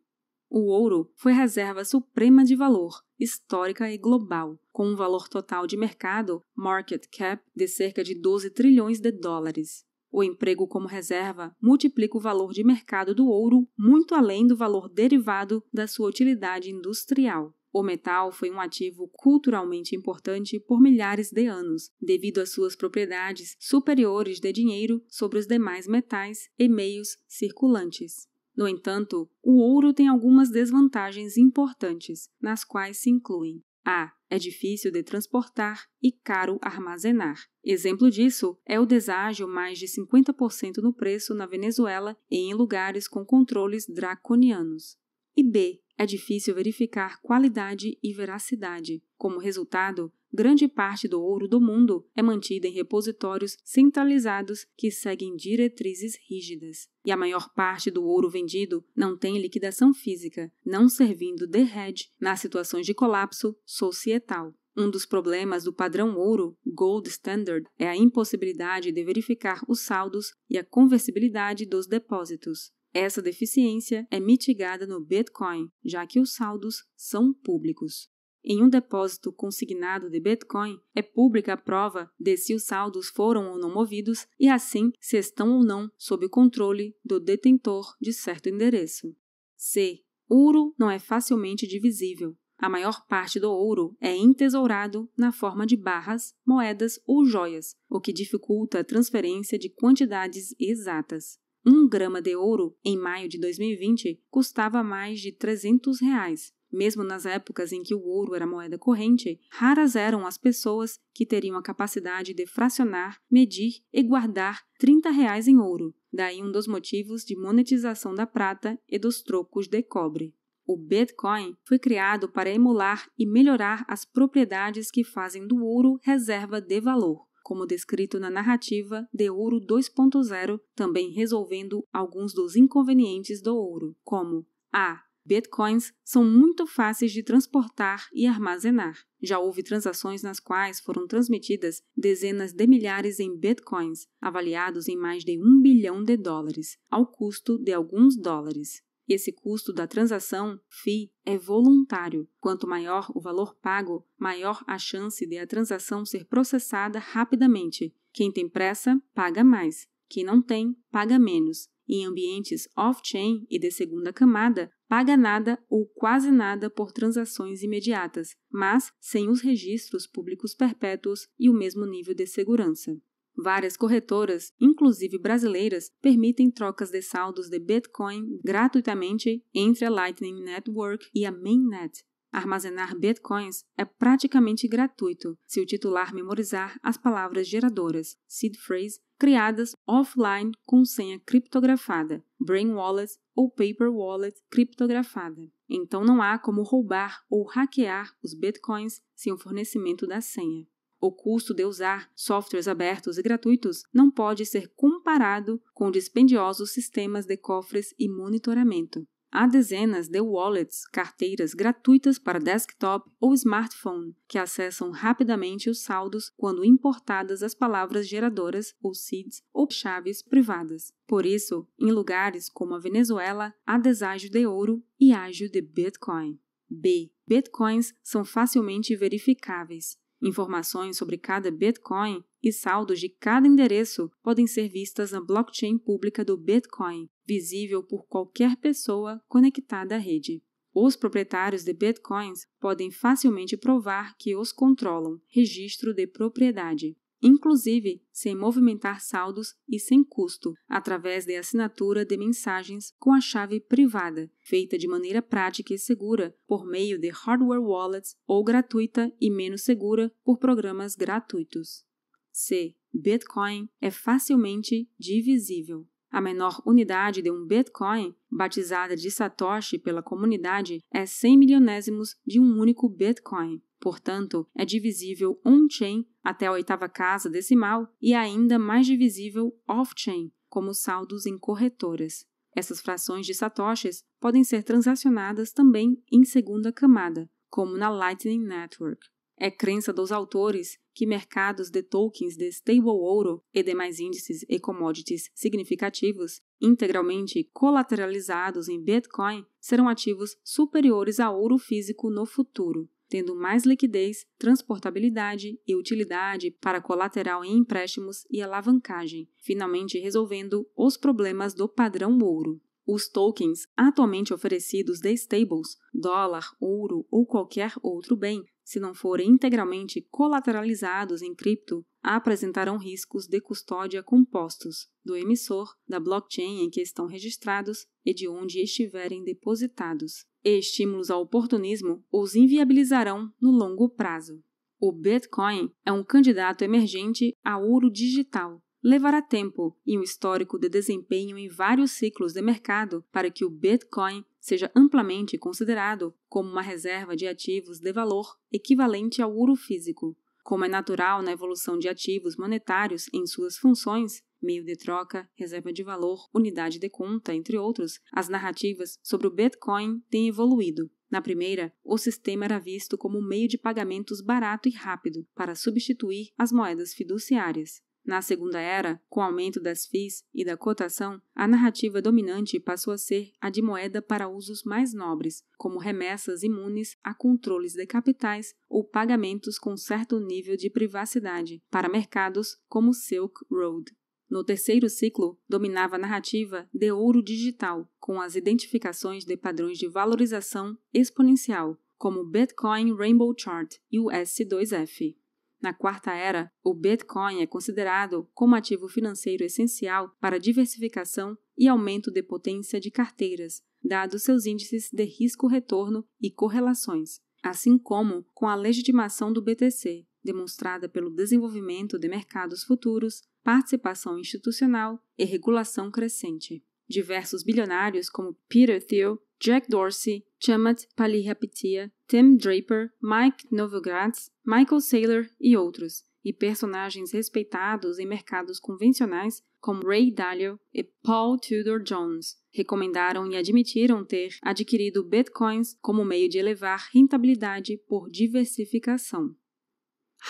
O ouro foi reserva suprema de valor, histórica e global, com um valor total de mercado, market cap, de cerca de 12 trilhões de dólares. O emprego como reserva multiplica o valor de mercado do ouro muito além do valor derivado da sua utilidade industrial. O metal foi um ativo culturalmente importante por milhares de anos, devido às suas propriedades superiores de dinheiro sobre os demais metais e meios circulantes. No entanto, o ouro tem algumas desvantagens importantes, nas quais se incluem a. É difícil de transportar e caro armazenar. Exemplo disso é o deságio mais de 50% no preço na Venezuela e em lugares com controles draconianos. E B é difícil verificar qualidade e veracidade. Como resultado, grande parte do ouro do mundo é mantida em repositórios centralizados que seguem diretrizes rígidas. E a maior parte do ouro vendido não tem liquidação física, não servindo de hedge nas situações de colapso societal. Um dos problemas do padrão ouro, Gold Standard, é a impossibilidade de verificar os saldos e a conversibilidade dos depósitos. Essa deficiência é mitigada no Bitcoin, já que os saldos são públicos. Em um depósito consignado de Bitcoin, é pública a prova de se os saldos foram ou não movidos e assim se estão ou não sob o controle do detentor de certo endereço. C. Ouro não é facilmente divisível. A maior parte do ouro é entesourado na forma de barras, moedas ou joias, o que dificulta a transferência de quantidades exatas. Um grama de ouro, em maio de 2020, custava mais de 300 reais. Mesmo nas épocas em que o ouro era moeda corrente, raras eram as pessoas que teriam a capacidade de fracionar, medir e guardar 30 reais em ouro. Daí um dos motivos de monetização da prata e dos trocos de cobre. O Bitcoin foi criado para emular e melhorar as propriedades que fazem do ouro reserva de valor como descrito na narrativa de Ouro 2.0, também resolvendo alguns dos inconvenientes do ouro, como a Bitcoins são muito fáceis de transportar e armazenar. Já houve transações nas quais foram transmitidas dezenas de milhares em bitcoins, avaliados em mais de um bilhão de dólares, ao custo de alguns dólares. E esse custo da transação, FII, é voluntário. Quanto maior o valor pago, maior a chance de a transação ser processada rapidamente. Quem tem pressa, paga mais. Quem não tem, paga menos. Em ambientes off-chain e de segunda camada, paga nada ou quase nada por transações imediatas, mas sem os registros públicos perpétuos e o mesmo nível de segurança. Várias corretoras, inclusive brasileiras, permitem trocas de saldos de Bitcoin gratuitamente entre a Lightning Network e a Mainnet. Armazenar bitcoins é praticamente gratuito se o titular memorizar as palavras geradoras, seed phrase, criadas offline com senha criptografada, brain wallet ou paper wallet criptografada. Então não há como roubar ou hackear os bitcoins sem o fornecimento da senha. O custo de usar softwares abertos e gratuitos não pode ser comparado com dispendiosos sistemas de cofres e monitoramento. Há dezenas de wallets, carteiras gratuitas para desktop ou smartphone, que acessam rapidamente os saldos quando importadas as palavras geradoras, ou seeds, ou chaves privadas. Por isso, em lugares como a Venezuela, há deságio de ouro e ágio de Bitcoin. B. Bitcoins são facilmente verificáveis. Informações sobre cada Bitcoin e saldos de cada endereço podem ser vistas na blockchain pública do Bitcoin, visível por qualquer pessoa conectada à rede. Os proprietários de bitcoins podem facilmente provar que os controlam, registro de propriedade inclusive sem movimentar saldos e sem custo, através da assinatura de mensagens com a chave privada, feita de maneira prática e segura por meio de hardware wallets ou gratuita e menos segura por programas gratuitos. C. Bitcoin é facilmente divisível. A menor unidade de um Bitcoin, batizada de Satoshi pela comunidade, é 100 milionésimos de um único Bitcoin portanto, é divisível on-chain até a oitava casa decimal e ainda mais divisível off-chain, como saldos em corretoras. Essas frações de satoshis podem ser transacionadas também em segunda camada, como na Lightning Network. É crença dos autores que mercados de tokens de stable ouro e demais índices e commodities significativos, integralmente colateralizados em Bitcoin, serão ativos superiores a ouro físico no futuro tendo mais liquidez, transportabilidade e utilidade para colateral em empréstimos e alavancagem, finalmente resolvendo os problemas do padrão ouro. Os tokens atualmente oferecidos de stables, dólar, ouro ou qualquer outro bem, se não forem integralmente colateralizados em cripto, Apresentarão riscos de custódia compostos do emissor, da blockchain em que estão registrados e de onde estiverem depositados. E estímulos ao oportunismo os inviabilizarão no longo prazo. O Bitcoin é um candidato emergente a ouro digital. Levará tempo e um histórico de desempenho em vários ciclos de mercado para que o Bitcoin seja amplamente considerado como uma reserva de ativos de valor equivalente ao ouro físico. Como é natural na evolução de ativos monetários em suas funções, meio de troca, reserva de valor, unidade de conta, entre outros, as narrativas sobre o Bitcoin têm evoluído. Na primeira, o sistema era visto como um meio de pagamentos barato e rápido para substituir as moedas fiduciárias. Na Segunda Era, com o aumento das FIIs e da cotação, a narrativa dominante passou a ser a de moeda para usos mais nobres, como remessas imunes a controles de capitais ou pagamentos com certo nível de privacidade, para mercados como Silk Road. No terceiro ciclo, dominava a narrativa de ouro digital, com as identificações de padrões de valorização exponencial, como Bitcoin Rainbow Chart e o s 2 f na quarta era, o Bitcoin é considerado como ativo financeiro essencial para diversificação e aumento de potência de carteiras, dados seus índices de risco-retorno e correlações, assim como com a legitimação do BTC, demonstrada pelo desenvolvimento de mercados futuros, participação institucional e regulação crescente. Diversos bilionários como Peter Thiel, Jack Dorsey, Chamath Palihapitiya, Tim Draper, Mike Novogratz, Michael Saylor e outros, e personagens respeitados em mercados convencionais como Ray Dalio e Paul Tudor Jones, recomendaram e admitiram ter adquirido bitcoins como meio de elevar rentabilidade por diversificação.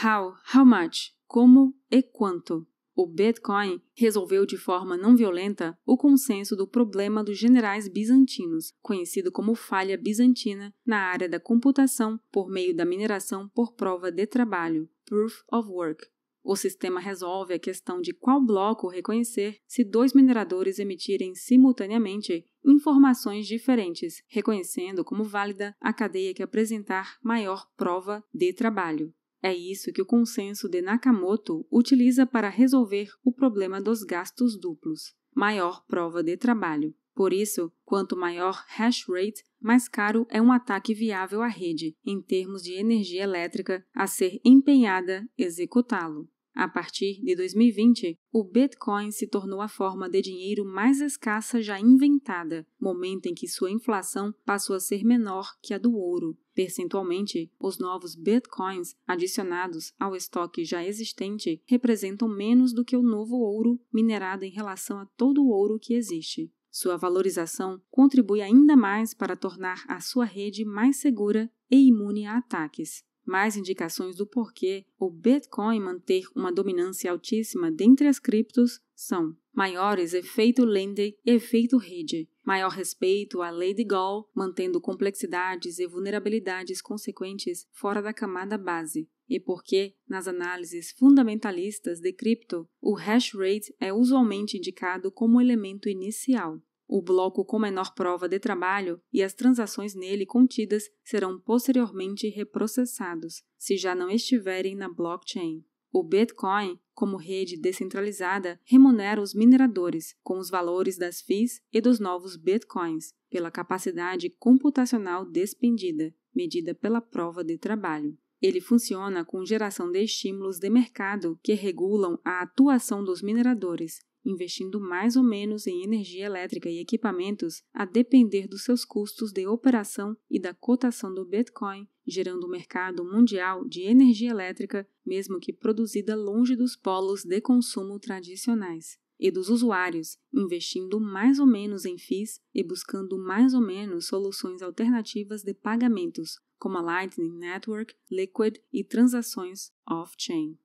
How, how much, como e quanto? O Bitcoin resolveu de forma não violenta o consenso do problema dos generais bizantinos, conhecido como falha bizantina na área da computação por meio da mineração por prova de trabalho, proof of work. O sistema resolve a questão de qual bloco reconhecer se dois mineradores emitirem simultaneamente informações diferentes, reconhecendo como válida a cadeia que apresentar maior prova de trabalho. É isso que o consenso de Nakamoto utiliza para resolver o problema dos gastos duplos, maior prova de trabalho. Por isso, quanto maior hash rate, mais caro é um ataque viável à rede, em termos de energia elétrica a ser empenhada executá-lo. A partir de 2020, o Bitcoin se tornou a forma de dinheiro mais escassa já inventada, momento em que sua inflação passou a ser menor que a do ouro. Percentualmente, os novos Bitcoins adicionados ao estoque já existente representam menos do que o novo ouro minerado em relação a todo o ouro que existe. Sua valorização contribui ainda mais para tornar a sua rede mais segura e imune a ataques mais indicações do porquê o Bitcoin manter uma dominância altíssima dentre as criptos são maiores efeito Lende e efeito rede, maior respeito à lei de Gall, mantendo complexidades e vulnerabilidades consequentes fora da camada base, e porque, nas análises fundamentalistas de cripto, o hash rate é usualmente indicado como elemento inicial. O bloco com menor prova de trabalho e as transações nele contidas serão posteriormente reprocessados, se já não estiverem na blockchain. O Bitcoin, como rede descentralizada, remunera os mineradores com os valores das FIIs e dos novos Bitcoins, pela capacidade computacional despendida, medida pela prova de trabalho. Ele funciona com geração de estímulos de mercado que regulam a atuação dos mineradores investindo mais ou menos em energia elétrica e equipamentos a depender dos seus custos de operação e da cotação do Bitcoin, gerando um mercado mundial de energia elétrica, mesmo que produzida longe dos polos de consumo tradicionais e dos usuários, investindo mais ou menos em FIIs e buscando mais ou menos soluções alternativas de pagamentos, como a Lightning Network, Liquid e transações off-chain.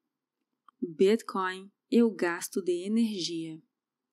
Bitcoin eu gasto de energia.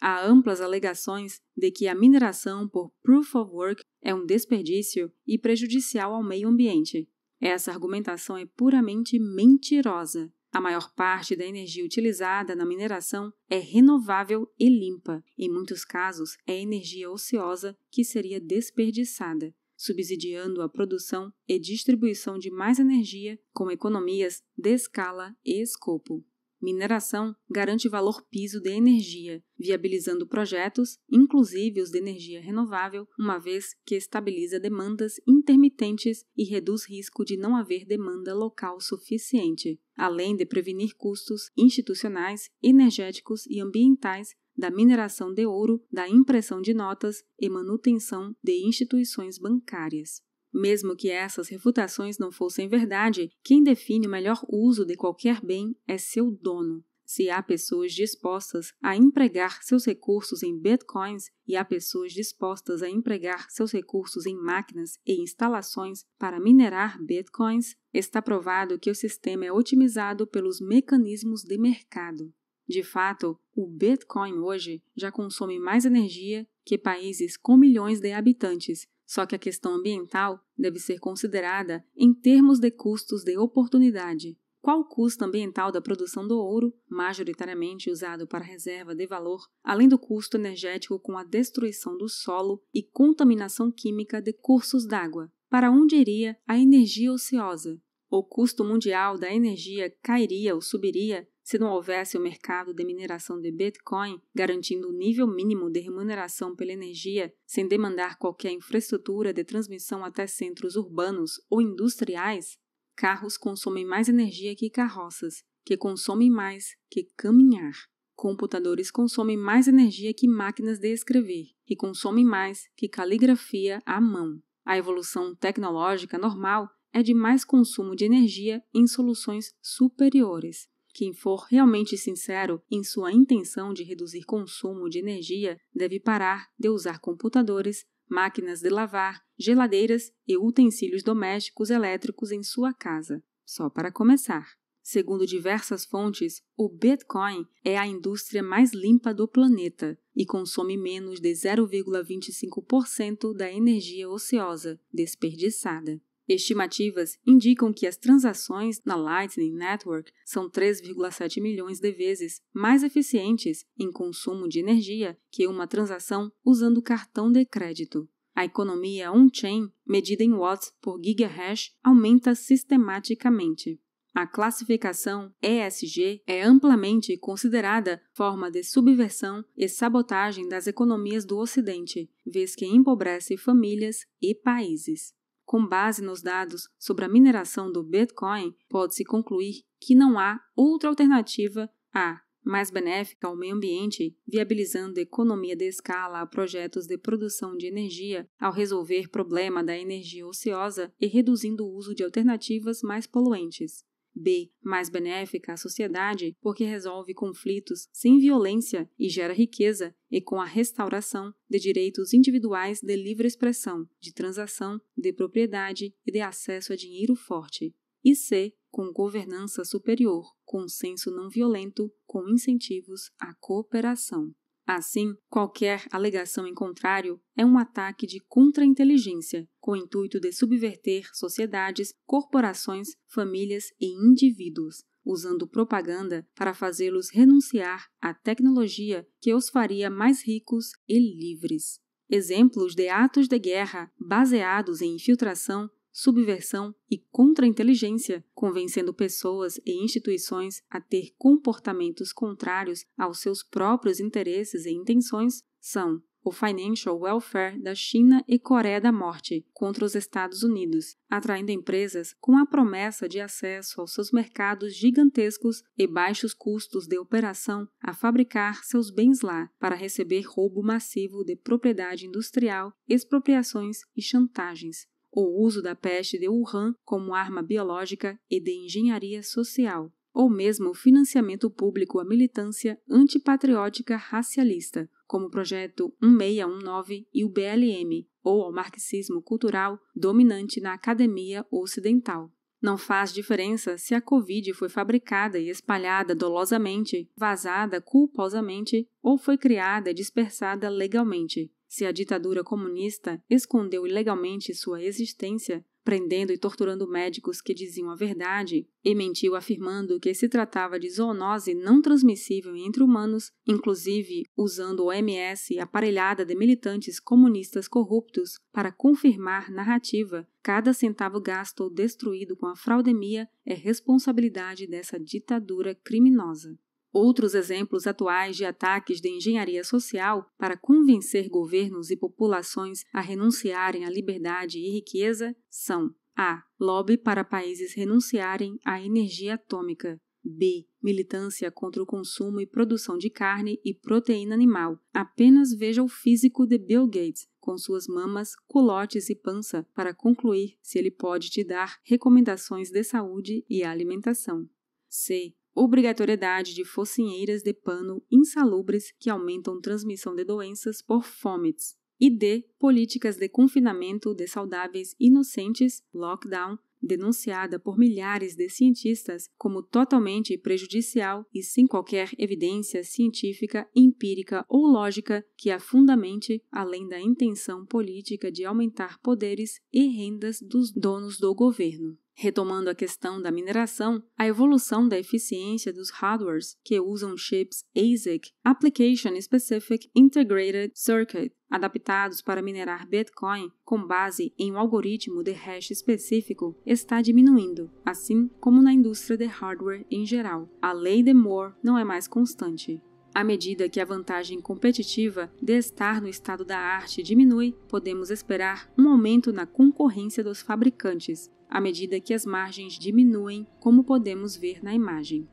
Há amplas alegações de que a mineração por proof of work é um desperdício e prejudicial ao meio ambiente. Essa argumentação é puramente mentirosa. A maior parte da energia utilizada na mineração é renovável e limpa. Em muitos casos, é energia ociosa que seria desperdiçada, subsidiando a produção e distribuição de mais energia com economias de escala e escopo. Mineração garante valor piso de energia, viabilizando projetos, inclusive os de energia renovável, uma vez que estabiliza demandas intermitentes e reduz risco de não haver demanda local suficiente, além de prevenir custos institucionais, energéticos e ambientais da mineração de ouro, da impressão de notas e manutenção de instituições bancárias. Mesmo que essas refutações não fossem verdade, quem define o melhor uso de qualquer bem é seu dono. Se há pessoas dispostas a empregar seus recursos em bitcoins e há pessoas dispostas a empregar seus recursos em máquinas e instalações para minerar bitcoins, está provado que o sistema é otimizado pelos mecanismos de mercado. De fato, o Bitcoin hoje já consome mais energia que países com milhões de habitantes, só que a questão ambiental deve ser considerada em termos de custos de oportunidade. Qual o custo ambiental da produção do ouro, majoritariamente usado para reserva de valor, além do custo energético com a destruição do solo e contaminação química de cursos d'água? Para onde iria a energia ociosa? O custo mundial da energia cairia ou subiria se não houvesse o mercado de mineração de Bitcoin garantindo o nível mínimo de remuneração pela energia, sem demandar qualquer infraestrutura de transmissão até centros urbanos ou industriais, carros consomem mais energia que carroças, que consomem mais que caminhar. Computadores consomem mais energia que máquinas de escrever e consomem mais que caligrafia à mão. A evolução tecnológica normal é de mais consumo de energia em soluções superiores. Quem for realmente sincero em sua intenção de reduzir consumo de energia deve parar de usar computadores, máquinas de lavar, geladeiras e utensílios domésticos elétricos em sua casa. Só para começar. Segundo diversas fontes, o Bitcoin é a indústria mais limpa do planeta e consome menos de 0,25% da energia ociosa desperdiçada. Estimativas indicam que as transações na Lightning Network são 3,7 milhões de vezes mais eficientes em consumo de energia que uma transação usando cartão de crédito. A economia on-chain, medida em watts por gigahash, aumenta sistematicamente. A classificação ESG é amplamente considerada forma de subversão e sabotagem das economias do Ocidente, vez que empobrece famílias e países. Com base nos dados sobre a mineração do Bitcoin, pode-se concluir que não há outra alternativa a mais benéfica ao meio ambiente, viabilizando economia de escala a projetos de produção de energia, ao resolver problema da energia ociosa e reduzindo o uso de alternativas mais poluentes. B. Mais benéfica à sociedade porque resolve conflitos sem violência e gera riqueza, e com a restauração de direitos individuais de livre expressão, de transação, de propriedade e de acesso a dinheiro forte. E C. Com governança superior, consenso não violento, com incentivos à cooperação. Assim, qualquer alegação em contrário é um ataque de contra-inteligência, com o intuito de subverter sociedades, corporações, famílias e indivíduos, usando propaganda para fazê-los renunciar à tecnologia que os faria mais ricos e livres. Exemplos de atos de guerra baseados em infiltração subversão e contra-inteligência, convencendo pessoas e instituições a ter comportamentos contrários aos seus próprios interesses e intenções, são o Financial Welfare da China e Coreia da Morte contra os Estados Unidos, atraindo empresas com a promessa de acesso aos seus mercados gigantescos e baixos custos de operação a fabricar seus bens lá, para receber roubo massivo de propriedade industrial, expropriações e chantagens, o uso da peste de Wuhan como arma biológica e de engenharia social, ou mesmo o financiamento público à militância antipatriótica racialista, como o projeto 1619 e o BLM, ou ao marxismo cultural dominante na academia ocidental. Não faz diferença se a Covid foi fabricada e espalhada dolosamente, vazada culposamente ou foi criada e dispersada legalmente. Se a ditadura comunista escondeu ilegalmente sua existência, prendendo e torturando médicos que diziam a verdade, e mentiu afirmando que se tratava de zoonose não transmissível entre humanos, inclusive usando OMS aparelhada de militantes comunistas corruptos para confirmar narrativa, cada centavo gasto ou destruído com a fraudemia é responsabilidade dessa ditadura criminosa. Outros exemplos atuais de ataques de engenharia social para convencer governos e populações a renunciarem à liberdade e riqueza são: a. Lobby para países renunciarem à energia atômica. B. Militância contra o consumo e produção de carne e proteína animal. Apenas veja o físico de Bill Gates, com suas mamas, culotes e pança, para concluir se ele pode te dar recomendações de saúde e alimentação. C obrigatoriedade de focinheiras de pano insalubres que aumentam transmissão de doenças por fomites, e d. políticas de confinamento de saudáveis inocentes, lockdown, denunciada por milhares de cientistas como totalmente prejudicial e sem qualquer evidência científica, empírica ou lógica que a fundamente, além da intenção política de aumentar poderes e rendas dos donos do governo. Retomando a questão da mineração, a evolução da eficiência dos hardwares que usam chips ASIC, Application Specific Integrated Circuit, adaptados para minerar Bitcoin com base em um algoritmo de hash específico, está diminuindo, assim como na indústria de hardware em geral. A lei de Moore não é mais constante. À medida que a vantagem competitiva de estar no estado da arte diminui, podemos esperar um aumento na concorrência dos fabricantes, à medida que as margens diminuem, como podemos ver na imagem.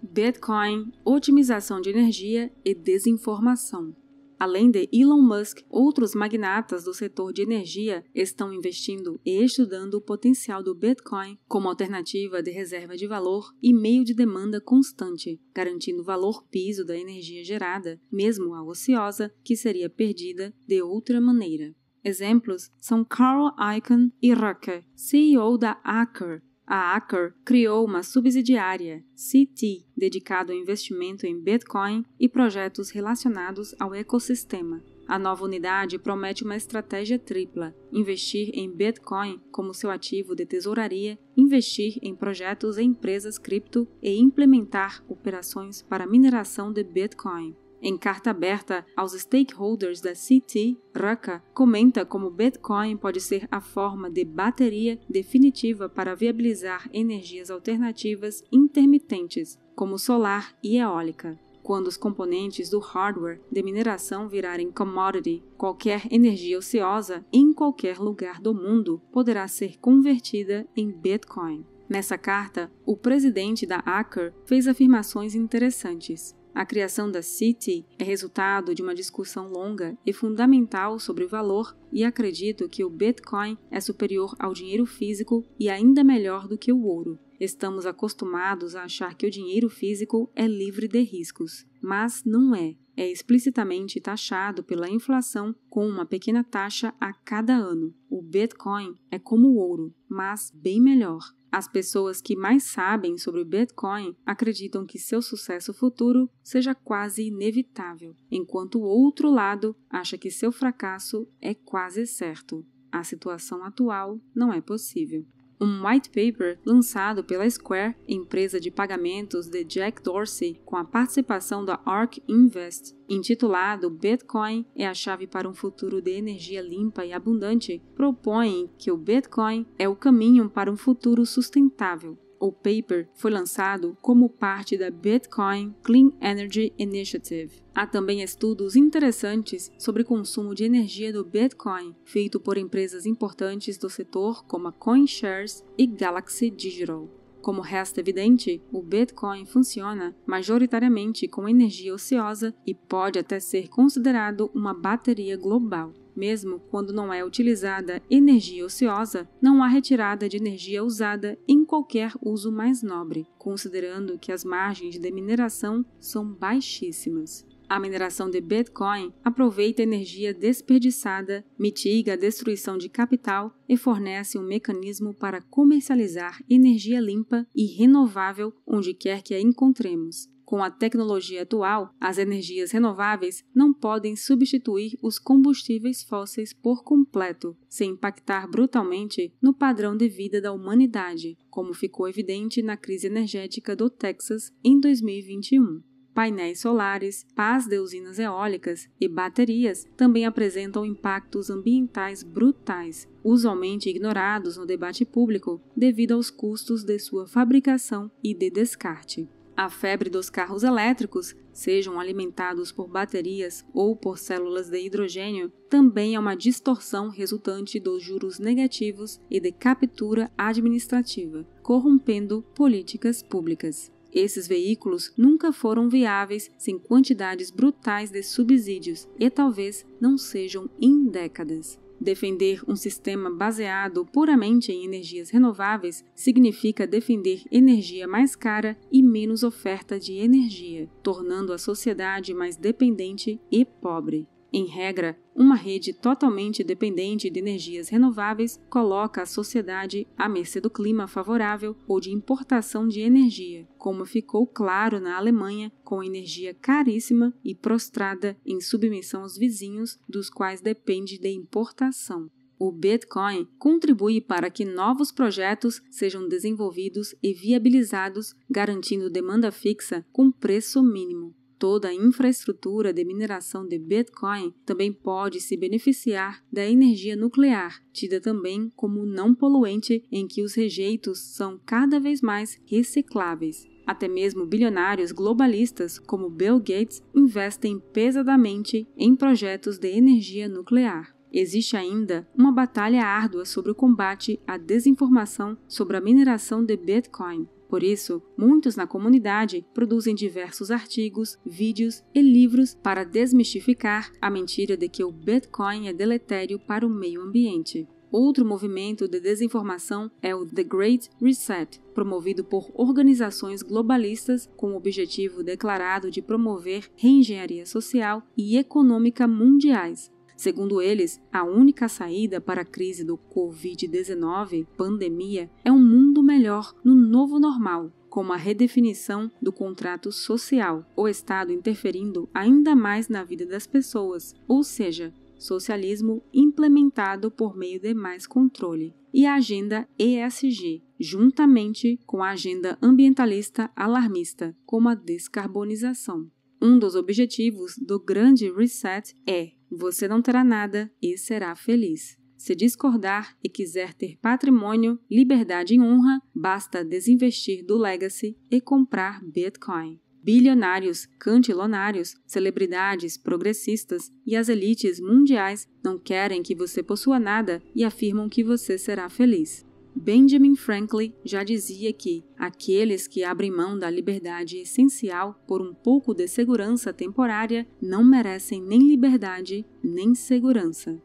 Bitcoin, otimização de energia e desinformação. Além de Elon Musk, outros magnatas do setor de energia estão investindo e estudando o potencial do Bitcoin como alternativa de reserva de valor e meio de demanda constante, garantindo o valor piso da energia gerada, mesmo a ociosa, que seria perdida de outra maneira. Exemplos são Carl Icahn e Rucker, CEO da Acker, a Acker criou uma subsidiária, CT, dedicada ao investimento em Bitcoin e projetos relacionados ao ecossistema. A nova unidade promete uma estratégia tripla: investir em Bitcoin como seu ativo de tesouraria, investir em projetos e empresas cripto e implementar operações para mineração de Bitcoin. Em carta aberta aos stakeholders da CT, Raka comenta como Bitcoin pode ser a forma de bateria definitiva para viabilizar energias alternativas intermitentes, como solar e eólica. Quando os componentes do hardware de mineração virarem commodity, qualquer energia ociosa em qualquer lugar do mundo poderá ser convertida em Bitcoin. Nessa carta, o presidente da Acker fez afirmações interessantes. A criação da City é resultado de uma discussão longa e fundamental sobre valor, e acredito que o Bitcoin é superior ao dinheiro físico e ainda melhor do que o ouro. Estamos acostumados a achar que o dinheiro físico é livre de riscos, mas não é é explicitamente taxado pela inflação com uma pequena taxa a cada ano. O Bitcoin é como o ouro, mas bem melhor. As pessoas que mais sabem sobre o Bitcoin acreditam que seu sucesso futuro seja quase inevitável, enquanto o outro lado acha que seu fracasso é quase certo. A situação atual não é possível. Um white paper lançado pela Square, empresa de pagamentos de Jack Dorsey, com a participação da ARK Invest, intitulado Bitcoin é a chave para um futuro de energia limpa e abundante, propõe que o Bitcoin é o caminho para um futuro sustentável ou paper foi lançado como parte da Bitcoin Clean Energy Initiative. Há também estudos interessantes sobre consumo de energia do Bitcoin, feito por empresas importantes do setor como a CoinShares e Galaxy Digital. Como resta evidente, o Bitcoin funciona majoritariamente com energia ociosa e pode até ser considerado uma bateria global. Mesmo quando não é utilizada energia ociosa, não há retirada de energia usada em qualquer uso mais nobre, considerando que as margens de mineração são baixíssimas. A mineração de Bitcoin aproveita a energia desperdiçada, mitiga a destruição de capital e fornece um mecanismo para comercializar energia limpa e renovável onde quer que a encontremos, com a tecnologia atual, as energias renováveis não podem substituir os combustíveis fósseis por completo, sem impactar brutalmente no padrão de vida da humanidade, como ficou evidente na crise energética do Texas em 2021. Painéis solares, pás de usinas eólicas e baterias também apresentam impactos ambientais brutais, usualmente ignorados no debate público devido aos custos de sua fabricação e de descarte. A febre dos carros elétricos, sejam alimentados por baterias ou por células de hidrogênio, também é uma distorção resultante dos juros negativos e de captura administrativa, corrompendo políticas públicas. Esses veículos nunca foram viáveis sem quantidades brutais de subsídios e talvez não sejam em décadas. Defender um sistema baseado puramente em energias renováveis significa defender energia mais cara e menos oferta de energia, tornando a sociedade mais dependente e pobre. Em regra, uma rede totalmente dependente de energias renováveis coloca a sociedade à mercê do clima favorável ou de importação de energia, como ficou claro na Alemanha, com energia caríssima e prostrada em submissão aos vizinhos, dos quais depende de importação. O Bitcoin contribui para que novos projetos sejam desenvolvidos e viabilizados, garantindo demanda fixa com preço mínimo. Toda a infraestrutura de mineração de Bitcoin também pode se beneficiar da energia nuclear, tida também como não poluente, em que os rejeitos são cada vez mais recicláveis. Até mesmo bilionários globalistas como Bill Gates investem pesadamente em projetos de energia nuclear. Existe ainda uma batalha árdua sobre o combate à desinformação sobre a mineração de Bitcoin. Por isso, muitos na comunidade produzem diversos artigos, vídeos e livros para desmistificar a mentira de que o Bitcoin é deletério para o meio ambiente. Outro movimento de desinformação é o The Great Reset, promovido por organizações globalistas com o objetivo declarado de promover reengenharia social e econômica mundiais, Segundo eles, a única saída para a crise do Covid-19, pandemia, é um mundo melhor no novo normal, como a redefinição do contrato social, o Estado interferindo ainda mais na vida das pessoas, ou seja, socialismo implementado por meio de mais controle, e a agenda ESG, juntamente com a agenda ambientalista alarmista, como a descarbonização. Um dos objetivos do Grande Reset é você não terá nada e será feliz. Se discordar e quiser ter patrimônio, liberdade e honra, basta desinvestir do legacy e comprar Bitcoin. Bilionários, cantilonários, celebridades, progressistas e as elites mundiais não querem que você possua nada e afirmam que você será feliz. Benjamin Franklin já dizia que aqueles que abrem mão da liberdade essencial por um pouco de segurança temporária não merecem nem liberdade nem segurança.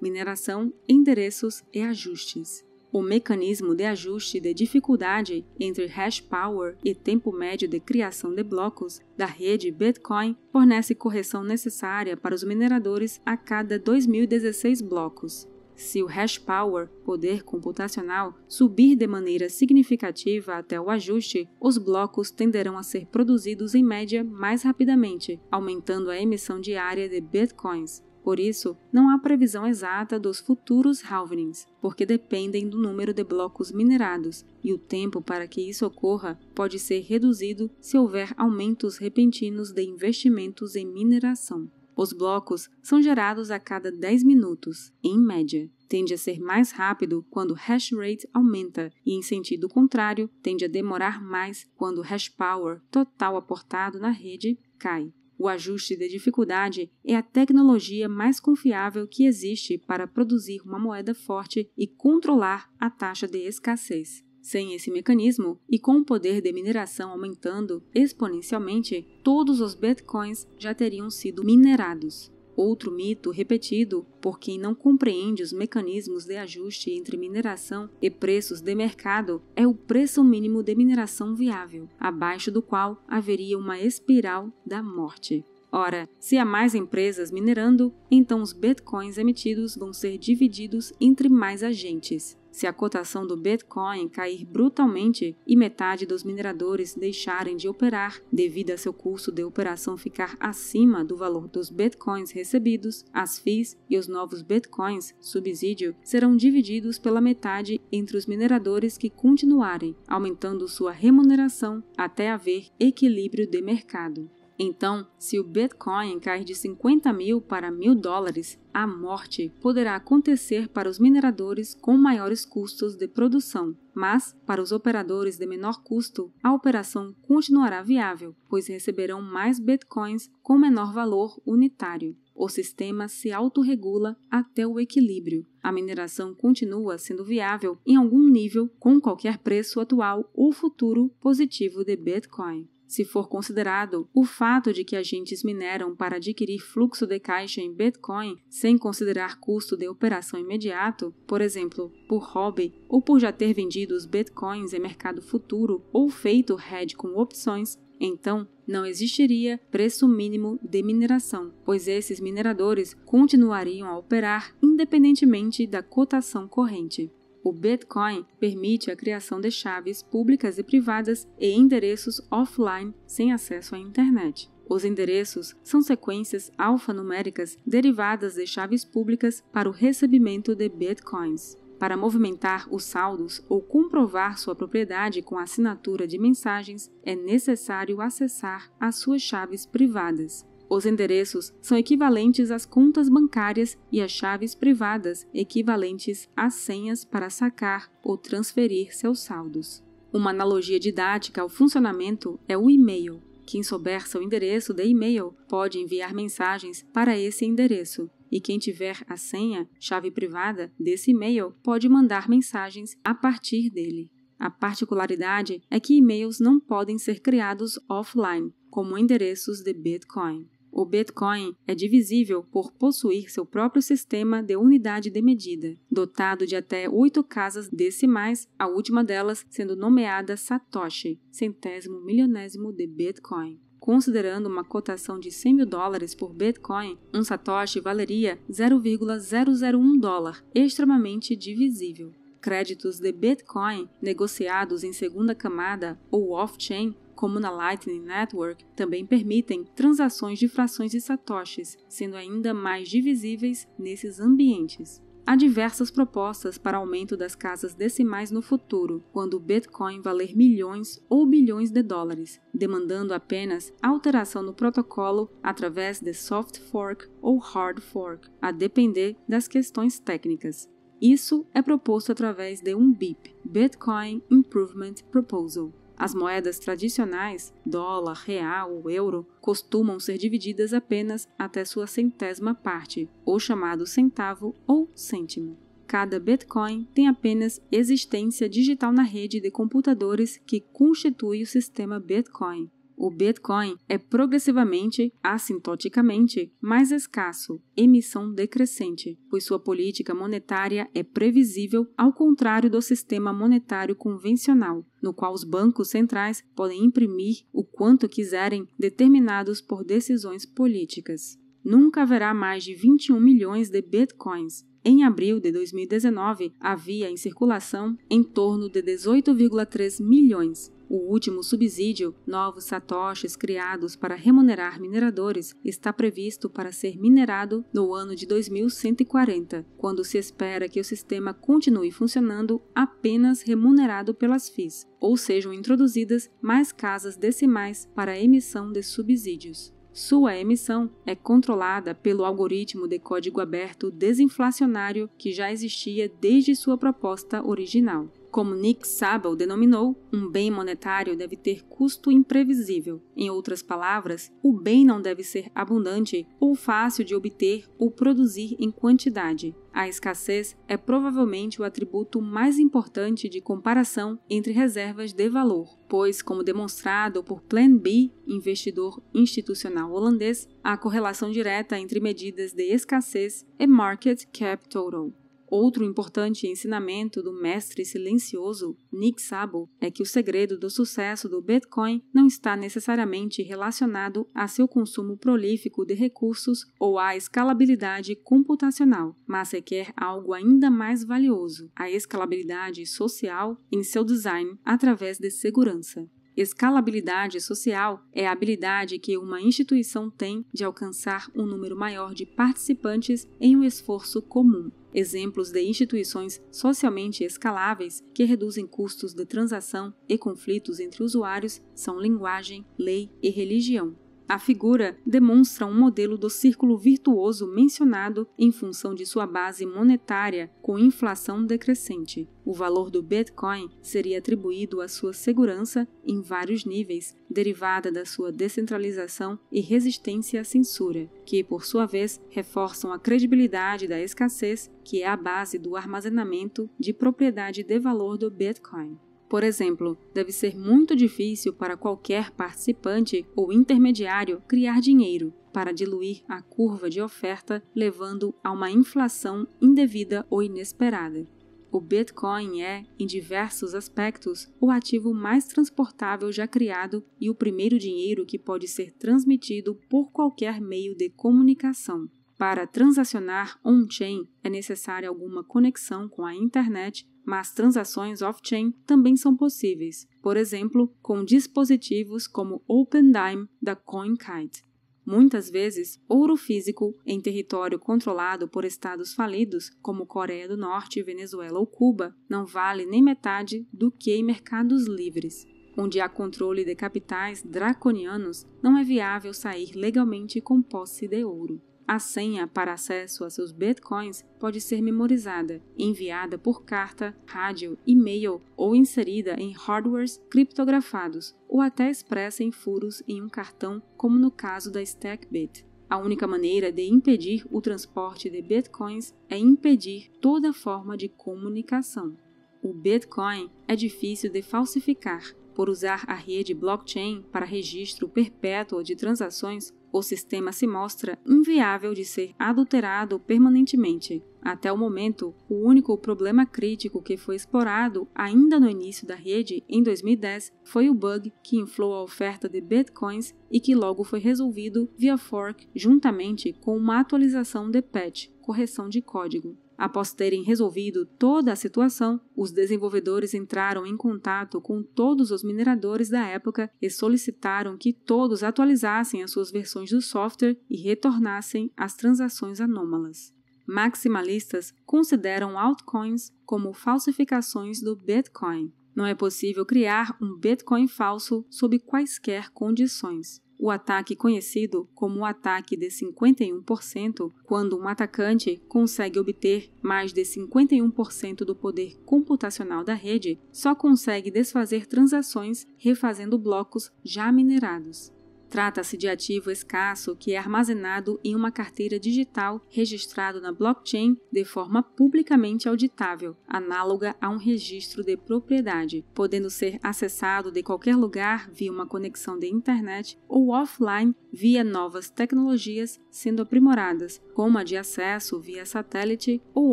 Mineração, endereços e ajustes. O mecanismo de ajuste de dificuldade entre hash power e tempo médio de criação de blocos da rede Bitcoin fornece correção necessária para os mineradores a cada 2016 blocos se o hash power, poder computacional, subir de maneira significativa até o ajuste, os blocos tenderão a ser produzidos em média mais rapidamente, aumentando a emissão diária de bitcoins. Por isso, não há previsão exata dos futuros halvings, porque dependem do número de blocos minerados, e o tempo para que isso ocorra pode ser reduzido se houver aumentos repentinos de investimentos em mineração. Os blocos são gerados a cada 10 minutos, em média. Tende a ser mais rápido quando o hash rate aumenta e, em sentido contrário, tende a demorar mais quando o hash power total aportado na rede cai. O ajuste de dificuldade é a tecnologia mais confiável que existe para produzir uma moeda forte e controlar a taxa de escassez. Sem esse mecanismo, e com o poder de mineração aumentando exponencialmente, todos os bitcoins já teriam sido minerados. Outro mito repetido por quem não compreende os mecanismos de ajuste entre mineração e preços de mercado é o preço mínimo de mineração viável, abaixo do qual haveria uma espiral da morte. Ora, se há mais empresas minerando, então os bitcoins emitidos vão ser divididos entre mais agentes. Se a cotação do Bitcoin cair brutalmente e metade dos mineradores deixarem de operar devido a seu custo de operação ficar acima do valor dos Bitcoins recebidos, as FIIs e os novos Bitcoins, subsídio, serão divididos pela metade entre os mineradores que continuarem, aumentando sua remuneração até haver equilíbrio de mercado. Então, se o Bitcoin cair de 50 mil para mil dólares, a morte poderá acontecer para os mineradores com maiores custos de produção, mas, para os operadores de menor custo, a operação continuará viável, pois receberão mais bitcoins com menor valor unitário. O sistema se autorregula até o equilíbrio. A mineração continua sendo viável em algum nível com qualquer preço atual ou futuro positivo de Bitcoin se for considerado o fato de que agentes mineram para adquirir fluxo de caixa em Bitcoin sem considerar custo de operação imediato, por exemplo, por hobby ou por já ter vendido os Bitcoins em mercado futuro ou feito hedge com opções, então, não existiria preço mínimo de mineração, pois esses mineradores continuariam a operar independentemente da cotação corrente. O Bitcoin permite a criação de chaves públicas e privadas e endereços offline sem acesso à internet. Os endereços são sequências alfanuméricas derivadas de chaves públicas para o recebimento de bitcoins. Para movimentar os saldos ou comprovar sua propriedade com assinatura de mensagens, é necessário acessar as suas chaves privadas. Os endereços são equivalentes às contas bancárias e às chaves privadas, equivalentes às senhas para sacar ou transferir seus saldos. Uma analogia didática ao funcionamento é o e-mail. Quem souber seu endereço de e-mail pode enviar mensagens para esse endereço. E quem tiver a senha, chave privada, desse e-mail pode mandar mensagens a partir dele. A particularidade é que e-mails não podem ser criados offline, como endereços de Bitcoin. O Bitcoin é divisível por possuir seu próprio sistema de unidade de medida, dotado de até oito casas decimais, a última delas sendo nomeada Satoshi, centésimo milionésimo de Bitcoin. Considerando uma cotação de 100 mil dólares por Bitcoin, um Satoshi valeria 0,001 dólar, extremamente divisível créditos de Bitcoin negociados em segunda camada ou off-chain como na Lightning Network, também permitem transações de frações de satoshis, sendo ainda mais divisíveis nesses ambientes. Há diversas propostas para aumento das casas decimais no futuro, quando o Bitcoin valer milhões ou bilhões de dólares, demandando apenas alteração no protocolo através de soft fork ou hard fork, a depender das questões técnicas. Isso é proposto através de um BIP, Bitcoin Improvement Proposal, as moedas tradicionais, dólar, real ou euro, costumam ser divididas apenas até sua centésima parte, ou chamado centavo ou cêntimo. Cada Bitcoin tem apenas existência digital na rede de computadores que constitui o sistema Bitcoin o Bitcoin é progressivamente, assintoticamente, mais escasso, emissão decrescente, pois sua política monetária é previsível, ao contrário do sistema monetário convencional, no qual os bancos centrais podem imprimir o quanto quiserem, determinados por decisões políticas. Nunca haverá mais de 21 milhões de bitcoins, em abril de 2019, havia em circulação em torno de 18,3 milhões, o último subsídio, novos satoshis criados para remunerar mineradores, está previsto para ser minerado no ano de 2140, quando se espera que o sistema continue funcionando apenas remunerado pelas FIS, ou sejam introduzidas mais casas decimais para a emissão de subsídios. Sua emissão é controlada pelo algoritmo de código aberto desinflacionário que já existia desde sua proposta original. Como Nick Sabo denominou, um bem monetário deve ter custo imprevisível. Em outras palavras, o bem não deve ser abundante ou fácil de obter ou produzir em quantidade. A escassez é provavelmente o atributo mais importante de comparação entre reservas de valor, pois, como demonstrado por Plan B, investidor institucional holandês, há correlação direta entre medidas de escassez e Market Cap Total. Outro importante ensinamento do mestre silencioso Nick Sabo é que o segredo do sucesso do Bitcoin não está necessariamente relacionado a seu consumo prolífico de recursos ou à escalabilidade computacional, mas requer algo ainda mais valioso, a escalabilidade social em seu design através de segurança. Escalabilidade social é a habilidade que uma instituição tem de alcançar um número maior de participantes em um esforço comum exemplos de instituições socialmente escaláveis que reduzem custos de transação e conflitos entre usuários são linguagem, lei e religião. A figura demonstra um modelo do círculo virtuoso mencionado em função de sua base monetária com inflação decrescente. O valor do Bitcoin seria atribuído à sua segurança em vários níveis, derivada da sua descentralização e resistência à censura, que, por sua vez, reforçam a credibilidade da escassez, que é a base do armazenamento de propriedade de valor do Bitcoin. Por exemplo, deve ser muito difícil para qualquer participante ou intermediário criar dinheiro para diluir a curva de oferta, levando a uma inflação indevida ou inesperada. O Bitcoin é, em diversos aspectos, o ativo mais transportável já criado e o primeiro dinheiro que pode ser transmitido por qualquer meio de comunicação. Para transacionar on-chain, é necessária alguma conexão com a internet mas transações off-chain também são possíveis, por exemplo, com dispositivos como OpenDime da CoinKite. Muitas vezes, ouro físico em território controlado por estados falidos, como Coreia do Norte, Venezuela ou Cuba, não vale nem metade do que em mercados livres. Onde há controle de capitais draconianos, não é viável sair legalmente com posse de ouro. A senha para acesso a seus bitcoins pode ser memorizada, enviada por carta, rádio, e-mail ou inserida em hardwares criptografados ou até expressa em furos em um cartão, como no caso da StackBit. A única maneira de impedir o transporte de bitcoins é impedir toda forma de comunicação. O Bitcoin é difícil de falsificar por usar a rede blockchain para registro perpétuo de transações, o sistema se mostra inviável de ser adulterado permanentemente. Até o momento, o único problema crítico que foi explorado ainda no início da rede, em 2010, foi o bug que inflou a oferta de bitcoins e que logo foi resolvido via fork juntamente com uma atualização de patch, correção de código. Após terem resolvido toda a situação, os desenvolvedores entraram em contato com todos os mineradores da época e solicitaram que todos atualizassem as suas versões do software e retornassem às transações anômalas. Maximalistas consideram altcoins como falsificações do Bitcoin. Não é possível criar um Bitcoin falso sob quaisquer condições o ataque conhecido como o ataque de 51%, quando um atacante consegue obter mais de 51% do poder computacional da rede, só consegue desfazer transações refazendo blocos já minerados. Trata-se de ativo escasso que é armazenado em uma carteira digital registrado na blockchain de forma publicamente auditável, análoga a um registro de propriedade, podendo ser acessado de qualquer lugar via uma conexão de internet ou offline via novas tecnologias sendo aprimoradas, como a de acesso via satélite ou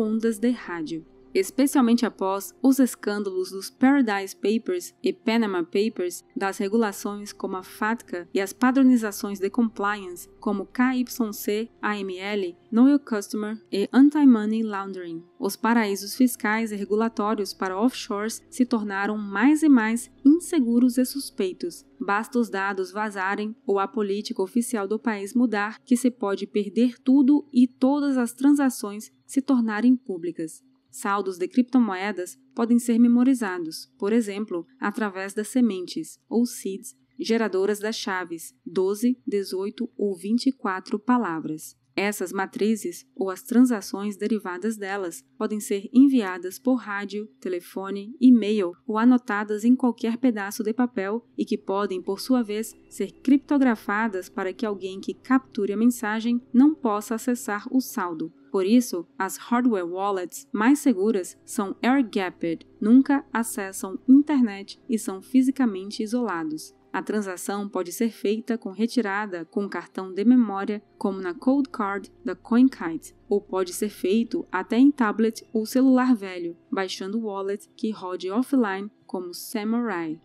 ondas de rádio especialmente após os escândalos dos Paradise Papers e Panama Papers, das regulações como a FATCA e as padronizações de compliance como KYC, AML, Know Your Customer e Anti-Money Laundering. Os paraísos fiscais e regulatórios para offshores se tornaram mais e mais inseguros e suspeitos. Basta os dados vazarem ou a política oficial do país mudar que se pode perder tudo e todas as transações se tornarem públicas. Saldos de criptomoedas podem ser memorizados, por exemplo, através das sementes, ou seeds, geradoras das chaves 12, 18 ou 24 palavras. Essas matrizes ou as transações derivadas delas podem ser enviadas por rádio, telefone, e-mail ou anotadas em qualquer pedaço de papel e que podem, por sua vez, ser criptografadas para que alguém que capture a mensagem não possa acessar o saldo. Por isso, as hardware wallets mais seguras são air-gapped, nunca acessam internet e são fisicamente isolados. A transação pode ser feita com retirada com cartão de memória, como na Cold Card da CoinKite, ou pode ser feito até em tablet ou celular velho, baixando wallet que rode offline, como Samurai.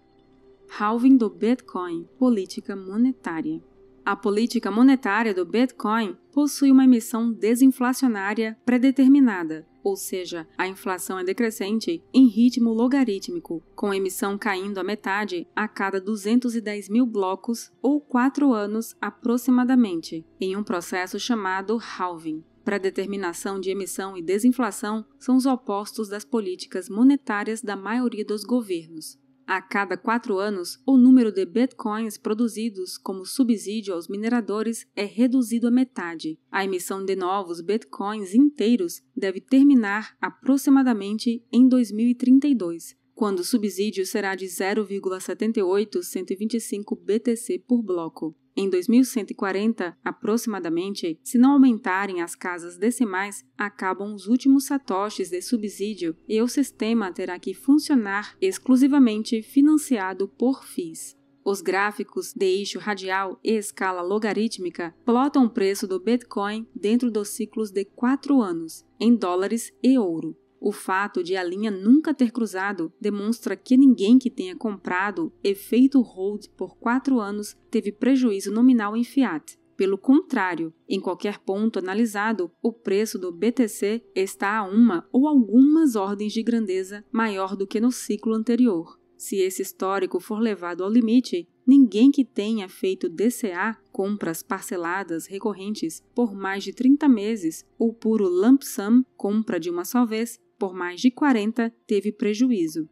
Halving do Bitcoin Política Monetária a política monetária do Bitcoin possui uma emissão desinflacionária predeterminada, ou seja, a inflação é decrescente em ritmo logarítmico, com a emissão caindo a metade a cada 210 mil blocos ou 4 anos aproximadamente, em um processo chamado halving. Predeterminação de emissão e desinflação são os opostos das políticas monetárias da maioria dos governos. A cada quatro anos, o número de bitcoins produzidos como subsídio aos mineradores é reduzido à metade. A emissão de novos bitcoins inteiros deve terminar aproximadamente em 2032 quando o subsídio será de 125 BTC por bloco. Em 2140, aproximadamente, se não aumentarem as casas decimais, acabam os últimos satoshis de subsídio e o sistema terá que funcionar exclusivamente financiado por FIIs. Os gráficos de eixo radial e escala logarítmica plotam o preço do Bitcoin dentro dos ciclos de 4 anos, em dólares e ouro. O fato de a linha nunca ter cruzado demonstra que ninguém que tenha comprado efeito hold por quatro anos teve prejuízo nominal em fiat. Pelo contrário, em qualquer ponto analisado, o preço do BTC está a uma ou algumas ordens de grandeza maior do que no ciclo anterior. Se esse histórico for levado ao limite, ninguém que tenha feito DCA, compras parceladas recorrentes, por mais de 30 meses ou puro lump sum, compra de uma só vez, por mais de 40 teve prejuízo.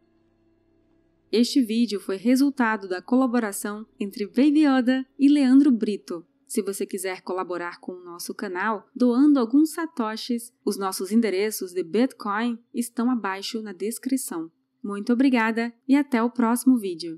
Este vídeo foi resultado da colaboração entre Baby Oda e Leandro Brito. Se você quiser colaborar com o nosso canal, doando alguns satoshis, os nossos endereços de Bitcoin estão abaixo na descrição. Muito obrigada e até o próximo vídeo.